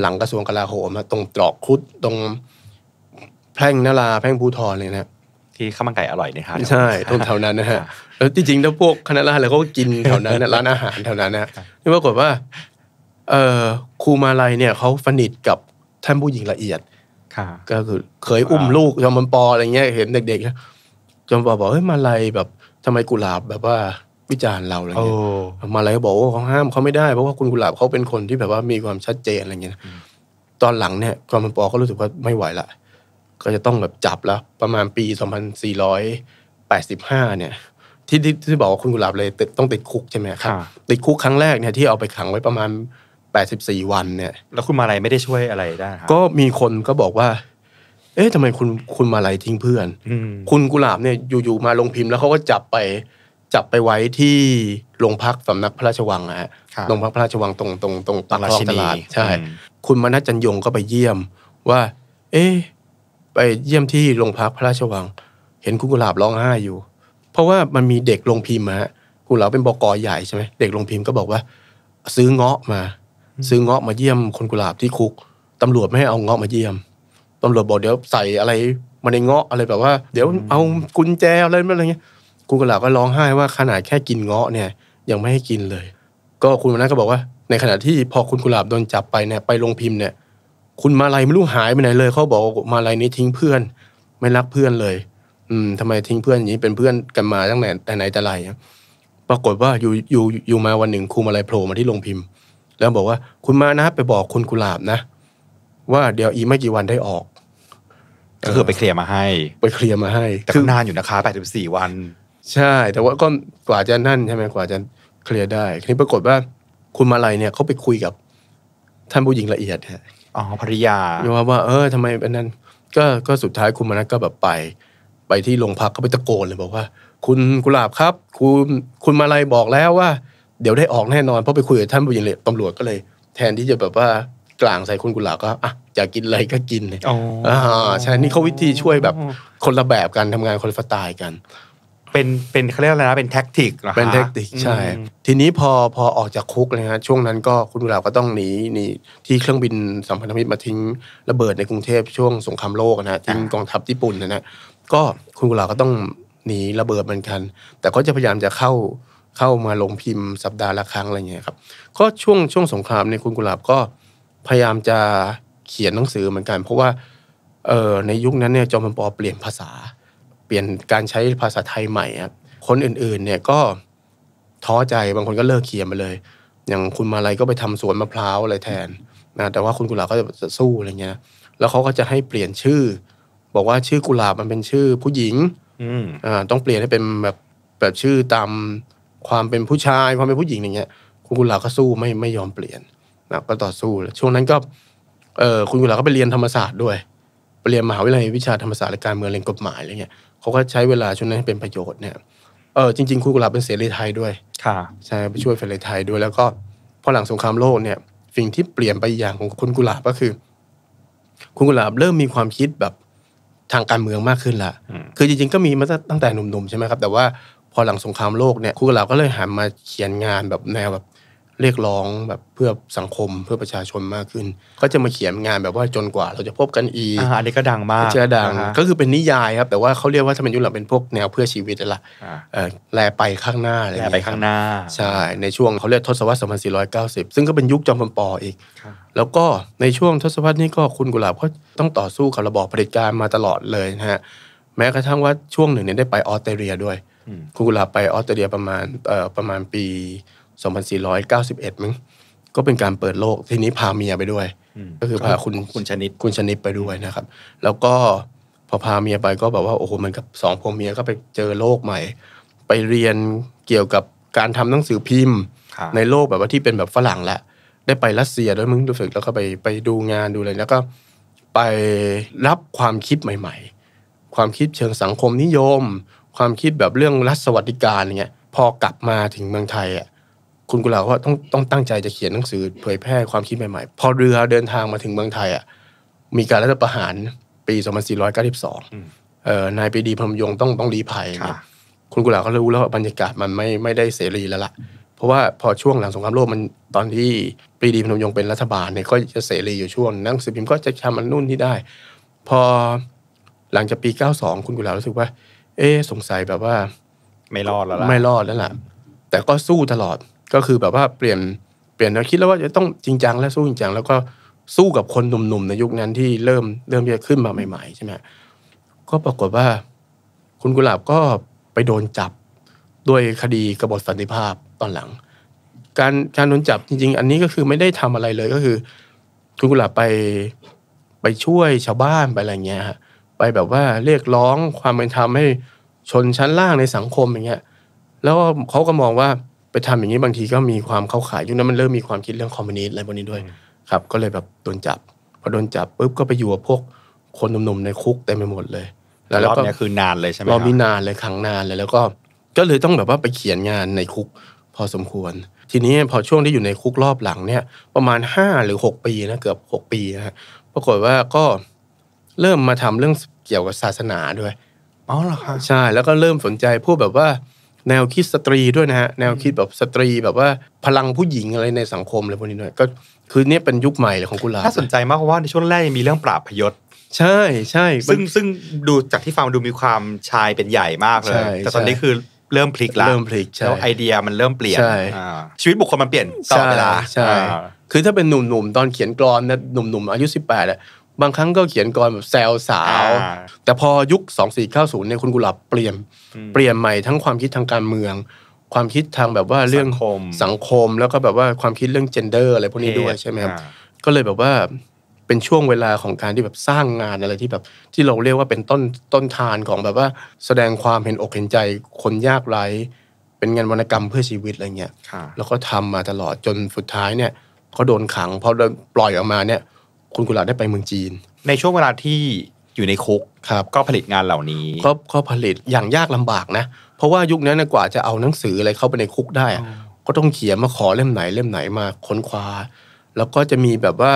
หลังกระทรวงกลาโหมตรงตรอกคุดตรงแพ่งนาราแพ่งภูทรเลยนะที่ข้าวมันไก่อร่อยนะครับใช่ตรงแถวนั้นนะฮะแล้วจริงๆถ้าพวกคณะรอะไรเขาก็กินแถวนั้นร้านอาหารแถวนั้นนะนี่ปรากฏว่าเอครูมาลัยเนี่ยเขาันิทกับท่านผู้หญิงละเอียดก็คือเคยอุ้มลูกจอมปออะไรเงี้ยเห็นเด็กๆจอมปอบอกเฮ้ยมาลัยแบบทำไมกุหลาบแบบว่าวิจารณ์เราอะไรเงี้ยมาลัยก็บอกว่าเขาห้ามเขาไม่ได้เพราะว่าคุณกุหลาบเขาเป็นคนที่แบบว่ามีความชัดเจนอะไรเงี้ยตอนหลังเนี่ยจอมปอก็รู้สึกว่าไม่ไหวละก็จะต้องแบบจับแล้วประมาณปี2485เนี่ยที่ที่ที่บอกว่าคุณกุหลาบเลยต้องติดคุกใช่ไหมครับติดคุกครั้งแรกเนี่ยที่เอาไปขังไว้ประมาณ84วันเนี่ย แล้วคุณมาลัยไม่ได้ช่วยอะไรได้ก็มีคนก็บอกว่า เอ๊ะทำไมคุณคุณมาลัยทิ้งเพื่อนคุณกุหลาบเนี่ยอยู่ๆมาลงพิมพ์ แล้วเขาก็จับไปจับไปไว้ที่โรงพักสำนักพระราชวังนะฮะโรงพักพระราชวังตรงตรงตรงตาลาดตลาด ใช่ คุณมณัจันยงก็ไปเยี่ยมว่า เอ๊ะไปเยี่ยมที่โรงพักพระราชวัง เห็นคุณกุหลาบร้องไห้อยู่เพราะว่ามันมีเด็กลงพิมพ์มาคุณเราเป็นบกใหญ่ใช่ไหมเด็กลงพิมพ์ก็บอกว่า ซื้อเงาะมา ซื้อเงาะมาเยี่ยมคนกุหลาบที่คุกตำรวจไม่ให้เอาเงาะมาเยี่ยมตำรวจบอกเดี๋ยวใส่อะไรมาในเงาะอะไรแบบว่าเดี๋ยวเอากุญแจอะไรมอะไรเงี้ยคุณกุหลาบก็ร้องไห้ว่าขนาดแค่กินเงาะเนี่ยยังไม่ให้กินเลย ก็คุณวันนั้นก็บอกว่า ในขณะที่พอคุณกุหลาบโดนจับไปเนี่ยไปลงพิมพ์เนี่ย คุณมาลัยไม่รู้หายไปไหนเลยเขาบอกมาลัยนี้ทิ้งเพื่อน ไม่รักเพื่อนเลยอืมทำไมทิ้งเพื่อนอย่างนี้เป็นเพื่อนกันมาตั้งแต่ไหนแต่ไรปรากฏว่าอยู่อยู่อยู่มาวันหนึ่งครูมาลายโผล่มาที่โรงพิมพ์ แล้วบอกว่าคุณมานะไปบอกคุณกุหลาบนะ ว่าเดี๋ยวอีไม่กี่วันได้ออก ก็คือไปเคลียร์มาให้ ไปเคลียร์มาให้แต่คือนานอยู่นะคะแปดสิบสี่วัน ใช่ แต่ว่าก็กว่าจะนั่นใช่ไหมกว่าจะเคลียร์ได้ทีนี้ปรากฏว่าคุณมาลัยเนี่ยเขาไปคุยกับ ท่านผู้หญิงละเอียด ฮะอ๋อภริยาว่าว่าเออทำไมเป็นนั้นก็ก็สุดท้ายคุณมานะก็แบบไปไปที่โรงพักก็ไปตะโกนเลยบอกว่า คุณกุหลาบครับคุณคุณมาลัยบอกแล้วว่า เดี๋ยวได้ออกแน่นอนเพราะไปคุยกับท่านผู้ยิงเลยตำรวจก็เลย แทนที่จะแบบว่ากลางใส่คุณกุหลาบก็อ่ะอยากกินอะไรก็กินเลยอ่าใช่นี่เขาวิธีช่วยแบบคนละแบบกันทำงานคนละสไตล์กัน เป็นเป็นเขาเรียกอะไรนะเป็นแท็กติกเหรอเป็นแท็กติกใช่ ทีนี้พอพอออกจากคุกเลยฮะ ช่วงนั้นก็คุณกุหลาบก็ต้องหนีหนีที่เครื่องบินสัมพันธมิตรมาทิ้งระเบิดในกรุงเทพช่วงสงครามโลกนะทิ้งกองทัพญี่ปุ่นนะก็คุณกุหลาบก็ต้องหนีระเบิดเหมือนกัน แต่ก็จะพยายามจะเข้าเข้ามาลงพิมพ์สัปดาห์ละครั้งอะไรเงี้ยครับก็ช่วงช่วงสงครามในคุณกุหลาบก็พยายามจะเขียนหนังสือเหมือนกัน เพราะว่าเออในยุคนั้นเนี่ย จอมพลปอเปลี่ยนภาษา เปลี่ยนการใช้ภาษาไทยใหม่ครับคนอื่นๆเนี่ยก็ท้อใจบางคนก็เลิกเขียนไปเลย อย่างคุณมาลัยก็ไปทำสวนมะพร้าวอะไรแทนนะแต่ว่าคุณกุหลาบก็จะสู้อะไรเงี้ยแล้วเขาก็จะให้เปลี่ยนชื่อบอกว่าชื่อกุหลาบมันเป็นชื่อผู้หญิงอ่าต้องเปลี่ยนให้เป็นแบบแบบชื่อตามความเป็นผู้ชายความเป็นผู้หญิงอย่างเงี้ย คุณกุหลาบก็สู้ไม่ไม่ยอมเปลี่ยนนะก็ต่อสู้ช่วงนั้นก็ เออคุณกุหลาบก็ไปเรียนธรรมศาสตร์ด้วยไปเรียนมหาวิทยาลัยวิชาธรรมศาสตร์และการเมืองเรียนกฎหมายอะไรเงี้ยเขาก็ใช้เวลาช่วงนั้นเป็นประโยชน์เนี่ยเออจริง ๆ คุณกุหลาบเป็นเสรีไทยด้วย ค่ะใช่ไปช่วยเสรีไทยด้วยแล้วก็พอหลังสงครามโลกเนี่ยสิ่งที่เปลี่ยนไปอย่างของคุณกุหลาบก็คือ คุณกุหลาบเริ่มมีความคิดแบบทางการเมืองมากขึ้นละคือจริงๆก็มีมาตั้งแต่หนุ่มๆใช่ไหมครับ แต่ว่าพอหลังสงครามโลกเนี่ยคู่เราก็เลยหันมาเขียนงานแบบแนวแบบเรียกร้องแบบเพื่อสังคมเพื่อประชาชนมากขึ้น ก็จะมาเขียนงานแบบว่าจนกว่าเราจะพบกันอีกอันนี้ก็ดังมากจะดังก็คือเป็นนิยายครับ แต่ว่าเขาเรียกว่าสมัยยุคหลังเป็นพวกแนวเพื่อชีวิตละแลไปข้างหน้าอะไรแลไปข้างหน้าใช่ในช่วงเขาเรียกทศวรรษ 2490 ซึ่งก็เป็นยุคจอมพลปออีกแล้วก็ในช่วงทศวรรษนี้ก็คุณกุหลาบก็ต้องต่อสู้กับระบอบเผด็จการมาตลอดเลยนะฮะแม้กระทั่งว่าช่วงหนึ่งเนี่ยได้ไปออสเตรเลียด้วยคุณกุหลาบไปออสเตรเลียประมาณประมาณปี2491มั้งก็เป็นการเปิดโลกทีนี้พาเมียไปด้วย ก็คือพาคุณคุณชนิดคุณชนิดไปด้วยนะครับ แล้วก็พอพาเมียไปก็แบบว่าโอ้โหมันกับสองพ่อเมียก็ไปเจอโลกใหม่ ไปเรียนเกี่ยวกับการทำหนังสือพิมพ์ ในโลกแบบว่าที่เป็นแบบฝรั่งแหละได้ไปรัสเซียด้วยมึงรู้สึกแล้วก็ไปไปดูงานดูอะไรแล้วก็ไปรับความคิดใหม่ ๆ ความคิดเชิงสังคมนิยม ความคิดแบบเรื่องรัฐสวัสดิการเงี้ยพอกลับมาถึงเมืองไทยอ่ะคุณกุหลาบว่าต้องต้องตั้งใจจะเขียนหนังสือเผยแพร่ความคิดใหม่ๆ พอเรือเดินทางมาถึงเมืองไทยอ่ะมีการรัฐประหารปี 2492เอ่อนายปีดีพรมยงต้องต้องรีภัยคุณกุหลาบก็รู้แล้วว่าบรรยากาศมันไม่ไม่ได้เสรีแล้วล่ะ เพราะว่าพอช่วงหลังสงครามโลกมันตอนที่ปีดีพนมยงเป็นรัฐบาลเนี่ยก็จะเสรีอยู่ช่วงนังสือพิมพ์ก็จะทำมันนู่นที่ได้ พอหลังจากปี 92 คุณกุหลาบรู้สึกว่า เอ๊สงสัยแบบว่าไม่รอดแล้วล่ะไม่รอดแล้วล่ะ แต่ก็สู้ตลอดก็คือแบบว่าเปลี่ยนเปลี่ยนแนวคิดแล้วว่าจะต้องจริงจังและสู้จริงจังแล้วก็สู้กับคนหนุ่มๆในยุคนั้นที่เริ่มเริ่มจะขึ้นมาใหม่ ๆ ใช่ไหมก็ปรากฏว่า คุณกุหลาบก็ไปโดนจับด้วยคดีกบฏสันติภาพตอนหลัง การการโดนจับจริง ๆ อันนี้ก็คือไม่ได้ทำอะไรเลยก็คือ คุณกุหลาบไปไปช่วยชาวบ้านไปอะไรเงี้ยฮะไปแบบว่าเรียกร้องความเป็นธรรมให้ชนชั้นล่างในสังคมอย่างเงี้ยแล้วเขาก็มองว่าไปทำอย่างนี้บางทีก็มีความเข้าขายยุคนั้นมันเริ่มมีความคิดเรื่องคอมมิวนิสต์อะไรพวกนี้ด้วยครับ ก็เลยแบบโดนจับ พอโดนจับปุ๊บก็ไปอยู่กับพวกคนหนุ่มๆ ในคุกเต็มไปหมดเลย แล้วรอบนี้คือนานเลยใช่ไหมรอบนี้นานเลยครั้งนานเลย แล้วก็ก็เลยต้องแบบว่าไปเขียนงานในคุกพอสมควร ทีนี้พอช่วงที่อยู่ในคุกรอบหลังเนี่ย ประมาณห้าหรือหกปีนะ เกือบหกปีนะะปรากฏว่าก็เริ่มมาทำเรื่องเกี่ยวกับศาสนาด้วยอ๋อเหรอคะใช่แล้วก็เริ่มสนใจพวกแบบว่าแนวคิดสตรีด้วยนะฮะแนวคิดแบบสตรีแบบว่าพลังผู้หญิงอะไรในสังคมอะไรพวกนี้ด้วยก็คือเนี่ยเป็นยุคใหม่เลยของกุลาถ้าสนใจมากเพราะว่าในช่วงแรกมีเรื่องปราบพยศใช่ใช่ซึ่งซึ่งดูจากที่ฟังดูมีความชายเป็นใหญ่มากเลย แต่ตอนนี้คือเริ่มพลิกแล้วเริ่มพลิกแล้วไอเดียมันเริ่มเปลี่ยนชีวิตบุคคลมันเปลี่ยนตลอดเวลาใช่คือถ้าเป็นหนุ่มๆตอนเขียนกรอนนะหนุ่มๆอายุ 18อะบางครั้งก็เขียนกรแบบแซวสาว แต่พอยุค 2490เนี่ยคุณกุหลาบเปลี่ยนเปลี่ยนใหม่ทั้งความคิดทางการเมือง ความคิดทางแบบว่าเรื่องสังคมแล้วก็แบบว่าความคิดเรื่องเจนเดอร์อะไรพวกนี้ด้วยใช่ไหมครับก็เลยแบบว่าเป็นช่วงเวลาของการที่แบบสร้างงานอะไรที่แบบที่เราเรียกว่าเป็นต้นต้นทานของแบบว่าแสดงความเห็นอกเห็นใจคนยากไร้เป็นงานวรรณกรรมเพื่อชีวิตอะไรเงี้ยแล้วก็ทำมาตลอดจนสุดท้ายเนี่ยเขาโดนขังพอปล่อยออกมาเนี่ยคุณกุหลาบได้ไปเมืองจีน ในช่วงเวลาที่อยู่ในคุกครับก็ผลิตงานเหล่านี้ ก็ก็ผลิตอย่างยากลำบากนะ เพราะว่ายุคนั้นกว่าจะเอาหนังสืออะไรเข้าไปในคุกได้ก็ต้องเขียนมาขอเล่มไหนเล่มไหนมาค้นคว้าแล้วก็จะมีแบบว่า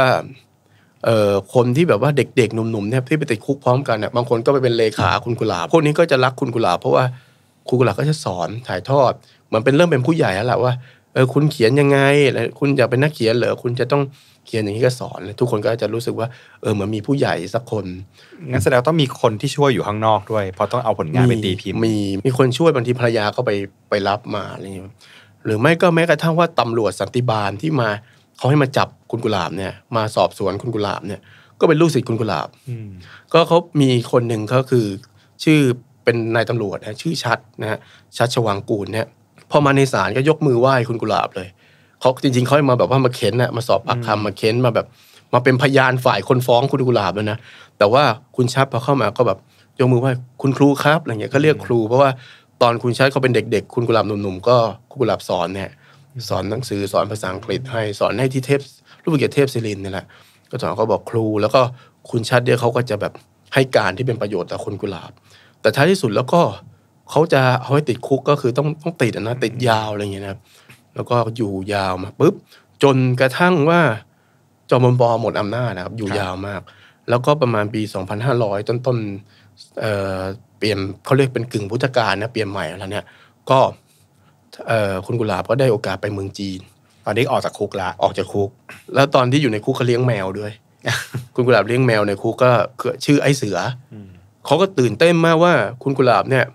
เอ่อคนที่แบบว่าเด็กๆหนุ่มๆเนี่ยที่ไปติดคุกพร้อมกันเนี่ยบางคนก็ไปเป็นเลขาคุณกุหลาบพวกนี้ก็จะรักคุณกุหลาบเพราะว่าคุณกุหลาบก็จะสอนถ่ายทอดมันเป็นเริ่มเป็นผู้ใหญ่แล้วแหละว่าเออคุณเขียนยังไงคุณอยากเป็นนักเขียนเหรอคุณจะต้องเขียนอย่างนี้ก็สอน ทุกคนก็จะรู้สึกว่าเออเหมือนมีผู้ใหญ่สักคนงั้นแสดงต้องมีคนที่ช่วยอยู่ข้างนอกด้วยเพราะต้องเอาผลงานไปตีพิมพ์มีมีคนช่วยบางทีภรรยาก็ไปไปรับมาอะไรอย่างนี้หรือไม่ก็แม้กระทั่งว่าตำรวจสันติบาลที่มาเขาให้มาจับคุณกุหลาบเนี่ยมาสอบสวนคุณกุหลาบเนี่ยก็เป็นลูกศิษย์คุณกุหลาบก็เขามีคนหนึ่งเขาคือ ชื่อเป็นนายตำรวจนะชื่อชัดนะฮะชัดชวังกูลเนี่ยพอมาในศาลก็ยกมือไหว้คุณกุหลาบเลย เขาจริงๆเขามาแบบว่ามาเค้นอะมาสอบปากคำมาเค้นมาแบบ มาเป็นพยานฝ่ายคนฟ้องคุณกุหลาบแล้วนะ แต่ว่าคุณชัดพอเข้ามาก็แบบยกมือไหว้คุณครูครับอะไรเงี้ยก็เรียกครูเพราะว่าตอนคุณชัดเขาเป็นเด็ก ๆ คุณกุหลาบหนุ่มๆก็คุณกุหลาบสอนเนี่ยสอนหนังสือสอนภาษาอังกฤษให้สอนให้ที่เทพรูปเกียรติเทพศิรินนี่แหละก็สอนเขาบอกครู แล้วก็คุณชัดเนี่ยเขาก็จะแบบให้การที่เป็นประโยชน์ต่อคุณกุหลาบ แต่ท้ายที่สุดแล้วก็เขาจะเอาให้ติดคุกก็คือต้องต้องติดนะติดยาวอะไรอย่างเงี้ยนะแล้วก็อยู่ยาวมาปุ๊บ จนกระทั่งว่า จอมบอหมดอำนาจนะครับ อยู่ยาวมาก แล้วก็ประมาณปี 2,500 ต้นต้นเเปลี่ยนเขาเรียกเป็นกึ่งพุทธกาลนะ เปลี่ยนใหม่แล้วเนี่ย ก็คุณกุลาบก็ได้โอกาสไปเมืองจีนตอนนี้ออกจากคุกละออกจากคุก แล้วตอนที่อยู่ในคุกเขาเลี้ยงแมวด้วยคุณกุลาบเลี้ยงแมวในคุกก็ชื่อไอ้เสือเขาก็ตื่นเต้นมากว่าคุณกุลาบเนี่ย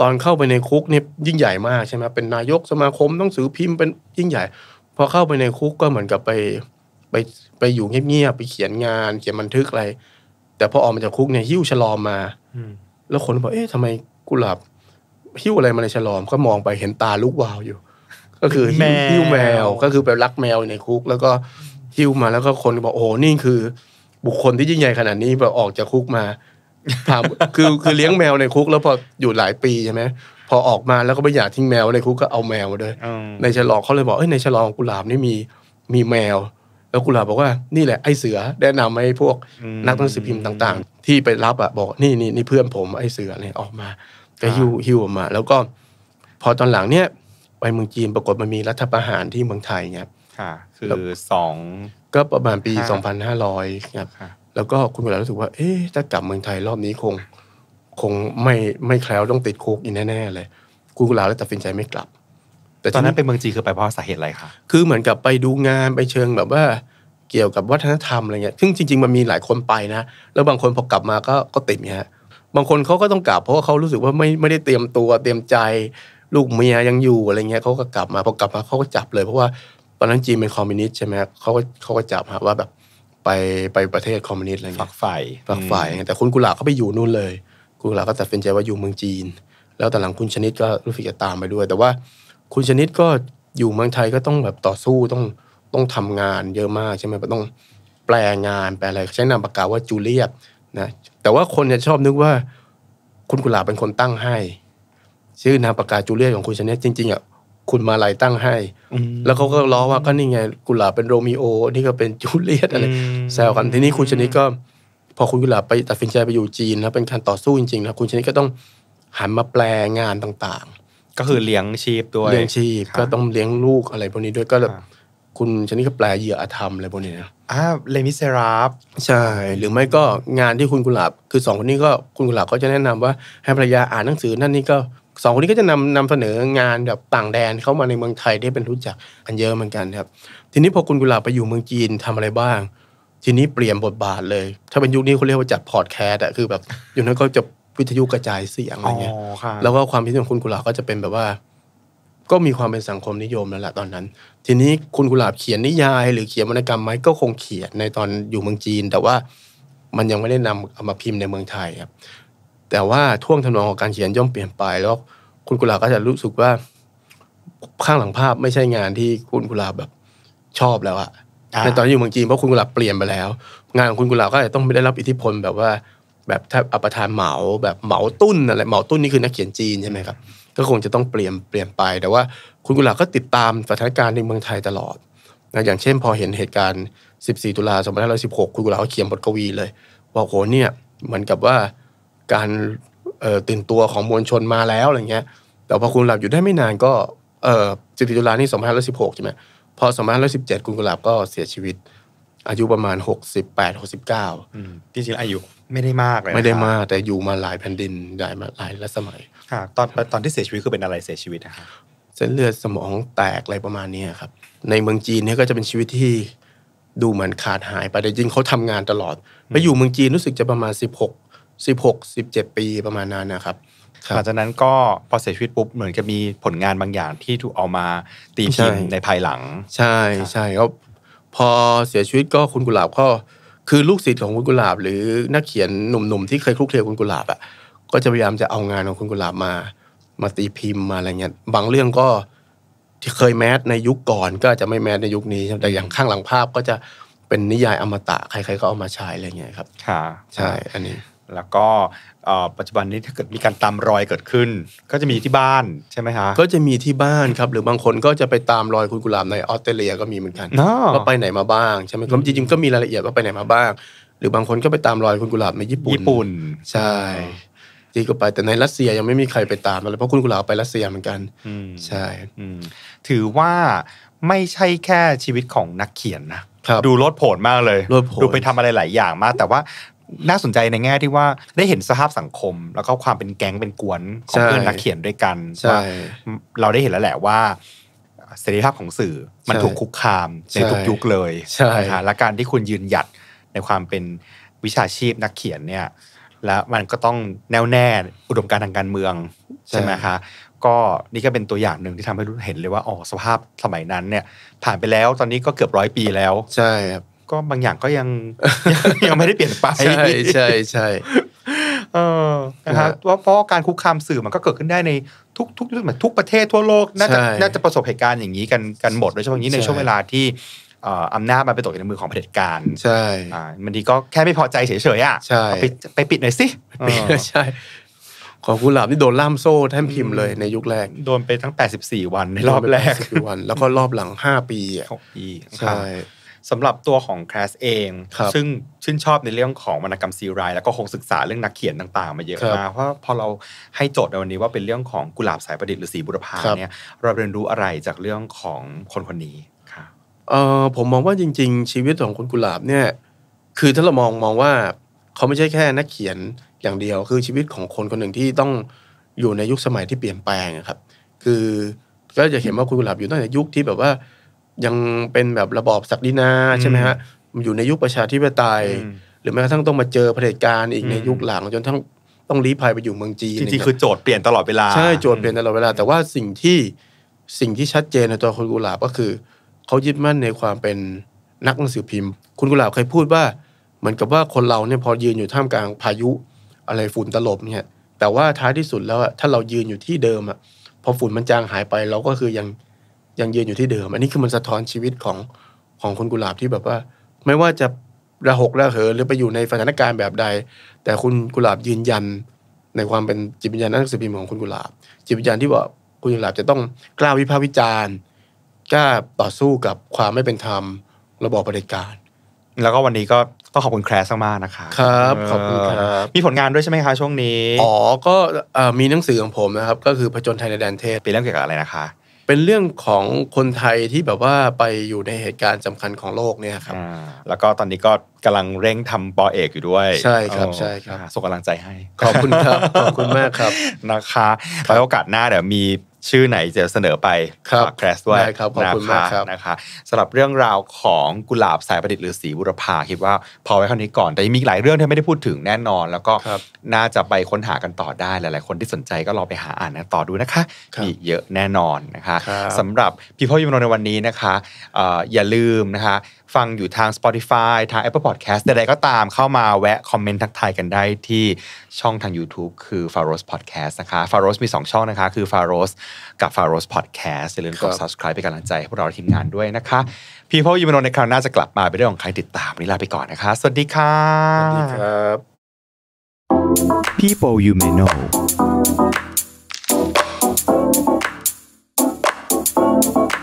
ตอนเข้าไปในคุกนี่ยิ่งใหญ่มากใช่ไหมเป็นนายกสมาคมต้องสือพิมพ์เป็นยิ่งใหญ่พอเข้าไปในคุกก็เหมือนกับไป ไปไปอยู่เงียบๆไปเขียนงานเขียนบันทึกอะไร แต่พอออกมาจากคุกเนี่ยหิ้วฉลอมมาแล้วคนบอกเอ๊ะทำไมกุหลาบหิ้วอะไรมาในฉลอมก็มองไปเห็นตาลูกวาวอยู่ ก็คือหิ้วแมวก็คือไปรักแมวในคุก แล้วก็หิ้วมาแล้วก็คนบอกโอ้นี่คือบุคคลที่ยิ่งใหญ่ขนาดนี้แบบออกจากคุกมาถามคือคือเลี้ยงแมวในคุกแล้วพออยู่หลายปีใช่ไหมพอออกมาแล้วก็ไม่อยากทิ้งแมวในคุกก็เอาแมวมาด้วยในฉลองเขาเลยบอกเอ้ยในฉลองกุหลาบนี่มีมีแมว แล้วกุหลาบบอกว่านี่แหละไอ้เสือแนะนำให้พวกนักหนังสือพิมพ์ต่าง ๆ ที่ไปรับอ่ะบอกนี่นี่นี่เพื่อนผมไอ้เสือเนี่ยออกมาก็ฮิวฮิวออกมา แล้วก็ พอตอนหลังเนี่ย ไปเมืองจีนปรากฏมันมีรัฐประหารที่เมืองไทยเนี่ยคือสองก็ประมาณปีสองพันห้ครับแล้วก็คุณเวลารู้สึกว่า เอ๊ะถ้ากลับเมืองไทยรอบนี้คง คงไม่ไม่แคล้วต้องติดคุกอีกแน่ๆ เลย คุณกุลาเลยตัดสินใจไม่กลับ แต่ตอนนั้นเป็นเมืองจีนคือไปเพราะสาเหตุอะไรคะคือ เหมือนกับไปดูงานไปเชิง แบบว่า เกี่ยวกับวัฒนธรรมอะไรเงี้ย ซึ่งจริงๆมันมีหลายคนไปนะ แล้วบางคนพอกลับมาก็ก็ติดเนี่ยบางคนเขาก็ต้องกลับ เพราะว่าเขารู้สึกว่าไม่ไม่ได้เตรียมตัวเตรียมใจลูกเมียยังอยู่อะไรเงี้ย เขาก็กลับมาพอกลับมาเขาก็จับเลยเพราะว่าตอนนั้นจีนเป็นคอมมิวนิสต์ใช่ไหมเขาก็เขาก็จับฮว่าแบบไปไปประเทศคอมมิวนิสต์อะไรเงี้ยฝักใฝ่ฝักใฝ่แต่คุณกุหลาบก็ไปอยู่นู่นเลยคุณกุหลาบก็ตัดสินใจว่าอยู่เมืองจีน แล้วแต่หลังคุณชนิดก็รู้สึกจะตามไปด้วย แต่ว่าคุณชนิดก็อยู่เมืองไทยก็ต้องแบบต่อสู้ต้องต้องทำงานเยอะมากใช่ไหมต้องแปลงานแปลอะไรใช้นามปากกาว่าจูเลียตนะแต่ว่าคนจะชอบนึกว่า คุณกุหลาบเป็นคนตั้งให้ชื่อนามปากกาจูเลียตของคุณชนิดจริงๆอ่ะคุณมาลัยตั้งให้ แล้วเขาก็ล้อว่าก็นี่ไงกุหลาบเป็นโรมิโอ นี่ก็เป็นจูเลียตอะไรแซวกันทีนี้คุณชนิดก็ พอคุณกุหลาบไปตัดสินใจไปอยู่จีนนะเป็นการต่อสู้จริงๆนะคุณชนิดก็ต้องหันมาแปลงานต่างๆ ก็คือเลี้ยงชีพด้วยเลี้ยงชีพก็ต้องเลี้ยงลูกอะไรพวกนี้ด้วยก็แบบคุณชนิดก็แปลเหยื่ออธรรมอะไรพวกนี้นะอ่าเลมิเซราฟใช่ หรือไม่ก็งานที่คุณกุหลาบ คือสองคนนี้ก็คุณกุหลาบก็จะแนะนำว่าให้ภรรยาอ่านหนังสือนั่นนี่ก็สองคนนี้ก็จะนำนำเสนองานแบบต่างแดนเข้ามาในเมืองไทยได้เป็นรู้จักอันเยอะเหมือนกันครับ ทีนี้พอคุณกุลาไปอยู่เมืองจีนทำอะไรบ้าง ทีนี้เปลี่ยนบทบาทเลย ถ้าเป็นยุคนี้เขาเรียกว่าจัดพอร์ตแคสอะคือแบบ อยู่นั้นก็จะวิทยุกระจายเสียงอะไรเงี้ยแล้วก็ความคิดของคุณกุลาก็จะเป็นแบบว่า ก็มีความเป็นสังคมนิยมแล้วแหละตอนนั้น ทีนี้คุณกุลาบเขียนนิยาย หรือเขียนวรรณกรรมไหมก็คงเขียนในตอนอยู่เมืองจีน แต่ว่ามันยังไม่ได้นำเอามาพิมพ์ในเมืองไทยครับแต่ว่าท่วงทำนองของการเขียนย่อมเปลี่ยนไป แล้วคุณกุลาก็จะรู้สึกว่า ข้างหลังภาพไม่ใช่งานที่คุณกุลาแบบชอบแล้วอะในตอนีอยู่เมืองจีนเพราะคุณกุลาเปลี่ยนไปแล้ว งานของคุณกุลาก็จะต้องไม่ได้รับอิทธิพลแบบว่า แบบถ้าอัปทานเหมาแบบเหมาตุ้นอะไรเหมาตุ้นนี่คือนักเขียนจีนใช่ไหมครับ ก็คงจะต้องเปลี่ยนเปลี่ยนไป แต่ว่าคุณกุลาก็ติดตามสถานการณ์ในเมืองไทยตลอดนะอย่างเช่นพอเห็นเหตุการณ์ 14 ตุลา2516 คุณกุลาเขเขียนบทกวีเลยว่าโหเนี่ยเหมือนกับว่าการตื่นตัวของมวลชนมาแล้วอะไรเงี้ย แต่พอคุณหลับอยู่ได้ไม่นานก็ เออสิติจุลานี่สองพันห้าร้อยสิบหกใช่ไหม พอสองพันห้าร้อยสิบเจ็ดคุณกุหลาบก็เสียชีวิต อายุประมาณหกสิบแปดหกสิบเก้าจริงงอายุไม่ได้มากเลยไม่ได้มาก แต่อยู่มาหลายแผ่นดินหลายมาหลายรัสมัยตอนตอนที่เสียชีวิตคือเป็นอะไรเสียชีวิตนะครับเส้นเลือดสมองแตกอะไรประมาณนี้ครับ ในเมืองจีนเนี่ยก็จะเป็นชีวิตที่ดูเหมือนขาดหาย ไปแต่จริงเขาทำงานตลอด ไปอยู่เมืองจีนรู้สึกจะประมาณสิบหกสสิิบบหกเจ็ดปีประมาณนั้นนะครับหลังจากนั้นก็พอเสียชีวิตปุ๊บ เหมือนจะมีผลงานบางอย่างที่ถูกเอามาตีพิมพ์ในภายหลัง ใช่ใช่ครับพอเสียชีวิตก็คุณกุหลาบก็คือลูกศิษย์ของคุณกุหลาบหรือนักเขียนหนุ่มๆที่เคยคลุกเคลียคุณกุหลาบอ่ะก็จะพยายามจะเอางานของคุณกุหลาบมามาตีพิมพ์มาอะไรเงี้ยบางเรื่องก็ที่เคยแมสในยุคก่อน ก็จะไม่แมสในยุคนี้แต่อย่างข้างหลังภาพก็จะเป็นนิยายอมตะใคร ๆ ก็เอามาใช้อะไรเงี้ยครับค่ะใช่อันนี้แล้วก็ปัจจุบันนี้ถ้าเกิดมีการตามรอยเกิดขึ้น ก็จะมีที่บ้านใช่ไหมฮะก็จะมีที่บ้านครับ หรือบางคนก็จะไปตามรอยคุณกุหลาบในออสเตรเลียก็มีเหมือนกันว่าไปไหนมาบ้างใช่ไหมครับจริงๆก็มีรายละเอียดว่าไปไหนมาบ้าง หรือบางคนก็ไปตามรอยคุณกุหลาบในญี่ปุ่นญี่ปุ่นใช่ที่ก็ไปแต่ในรัสเซียยังไม่มีใครไปตามเลยเพราะคุณกุหลาบไปรัสเซียเหมือนกันใช่ถือว่าไม่ใช่แค่ชีวิตของนักเขียนนะดูรลดโผนมากเลย ดูไปทำอะไรหลายอย่างมาก แต่ว่าน่าสนใจในแง่ที่ว่าได้เห็นสภาพสังคม แล้วก็ความเป็นแก๊งเป็นกวนของเพื่อนนักเขียนด้วยกันว่าเราได้เห็นแล้วแหละว่าเสรีภาพของสื่อมันถูกคุกคามในทุกยุคเลยนะและการที่คุณยืนหยัดในความเป็นวิชาชีพนักเขียนเนี่ย แล้วมันก็ต้องแน่วแน่อุดมการทางการเมืองใช่ไหมคะก็นี่ก็เป็นตัวอย่างหนึ่งที่ทำให้รู้เห็นเลยว่าอ๋อสภาพสมัยนั้นเนี่ยผ่านไปแล้วตอนนี้ก็เกือบร้อยปีแล้วใช่ครับก็บางอย่างก็ยังยังไม่ได้เปลี่ยนไปใช่ใช่ใช่เออนะครับพราเพราะการคุกคามสื่อมันก็เกิดขึ้นได้ใน ทุกทุกเหมทุกประเทศทั่วโลกน่าจะน่าจะประสบเหตุการณ์อย่างนี้กัน กันหมดโดยเฉพาะอย่างนี้ในช่วงเวลาที่อำนาจมันไปตกอยู่ในมือของเผด็จการ ใช่อ่ามันดีก็แค่ไม่พอใจเฉยๆอ่ะใช่ไปไปปิดหน่อยสิใช่ของกุหลาบนี่โดนล่ามโซ่แท่นพิมพ์เลยในยุคแรกโดนไปทั้ง84วัน ในรอบแรกวันแล้วก็รอบหลัง5ปีอ่ะปีใช่สำหรับตัวของแคลสเองซึ่งชื่นชอบในเรื่องของวรรณกรรมซีรายแล้วก็คงศึกษาเรื่องนักเขียนต่างๆ มาเยอะมากเพราะพอเราให้โจทย์ในวันนี้ว่าเป็นเรื่องของกุหลาบสายประดิษฐ์หรือสีบุรพาเนี่ย เราเรียนรู้อะไรจากเรื่องของคนคนนี้ค่ะเออผมมองว่าจริงๆชีวิตของคนกุหลาบเนี่ย คือถ้าเรามองมองว่าเขาไม่ใช่แค่นักเขียนอย่างเดียว คือชีวิตของคนคนหนึ่งที่ต้องอยู่ในยุคสมัยที่เปลี่ยนแปลงครับ คือก็จะเห็นว่าคุณกุหลาบอยู่ตั้งแต่ยุคที่แบบว่ายังเป็นแบบระบอบศักดินาใช่ไหมฮะอยู่ในยุคประชาธิปไตยหรือแม้กระทั่งต้องมาเจอเผด็จการอีกในยุคหลังจนทั้งต้องลี้ภัยไปอยู่เมืองจีนจริงๆคือโจทย์เปลี่ยนตลอดเวลาใช่โจทย์เปลี่ยนตลอดเวลาแต่ว่าสิ่งที่สิ่งที่ชัดเจนในตัวคุณกุหลาบก็คือเขายึดมั่นในความเป็นนักหนังสือพิมพ์ คุณกุหลาบเคยพูดว่าเหมือนกับว่าคนเราเนี่ยพอยืนอยู่ท่ามกลางพายุอะไรฝุ่นตลบเนี่ย แต่ว่าท้ายที่สุดแล้วถ้าเรายืนอยู่ที่เดิมอะพอฝุ่นมันจางหายไปเราก็คือยังยังยืนอยู่ที่เดิม อันนี้คือมันสะท้อนชีวิตของของคุณกุหลาบที่แบบว่า ไม่ว่าจะระหกระเหินหรือไปอยู่ในสถานการณ์แบบใด แต่คุณกุหลาบยืนยันในความเป็นจิตวิญญาณนักสืบพิมพ์ของคุณกุหลาบจิตวิญญาณที่ว่าคุณกุหลาบจะต้องกล้าวิพากษ์วิจารณ์กล้าต่อสู้กับความไม่เป็นธรรมระบอบเด็จการ แล้วก็วันนี้ก็ก็ขอบคุณแครสมากนะคะ ครับขอบคุณครับมีผลงานด้วยใช่ไหมคะช่วงนี้ อ๋อก็มีหนังสือของผมนะครับก็คือผจญไทยในแดนเทศเป็นเรื่องเกี่ยวกับอะไรนะคะเป็นเรื่องของคนไทยที่แบบว่าไปอยู่ในเหตุการณ์สำคัญของโลกเนี่ยครับ แล้วก็ตอนนี้ก็กำลังเร่งทำปอเอกอยู่ด้วย ใช่ครับ ใช่ครับส่งกำลังใจให้ ขอบคุณครับ ขอบคุณมากครับ นะคะไว้โอกาสหน้าเดี๋ยวมีชื่อไหนจะเสนอไปฝากแคสด้วยคขอบคุณมากครับนะคะสำหรับเรื่องราวของกุหลาบสายประดิษฐ์หรือสีบุรพาคิดว่าพอไว้เท่านี้ก่อนแต่มีหลายเรื่องที่ไม่ได้พูดถึงแน่นอน แล้วก็ น่าจะไปค้นหากันต่อได้หลายๆ คนที่สนใจก็รอไปหาอ่านต่อดูนะคะ มีเยอะแน่นอนนะคะสำหรับพี่พ่อยิมโนในวันนี้นะคะอย่าลืมนะคะฟังอยู่ทาง Spotify ทาง Apple Podcast ใดๆก็ตามเข้ามาแวะคอมเมนต์ทักทายกันได้ที่ช่องทาง YouTube คือ f a r o s Podcast นะคะ f a r o s มี2 ช่องนะคะคือ f a r o s กับ f a r o s Podcast อย่าลืมกด subscribe เป็นกำลังใจให้พวกเราทีมงานด้วยนะคะพี่พ่อยูมโนในคราวหน้าจะกลับมาไป็นเรื่องของใครติดตามนี้ลาไปก่อนนะคะสวัสดีค่ะสวัสดีครับ People you may know Thank you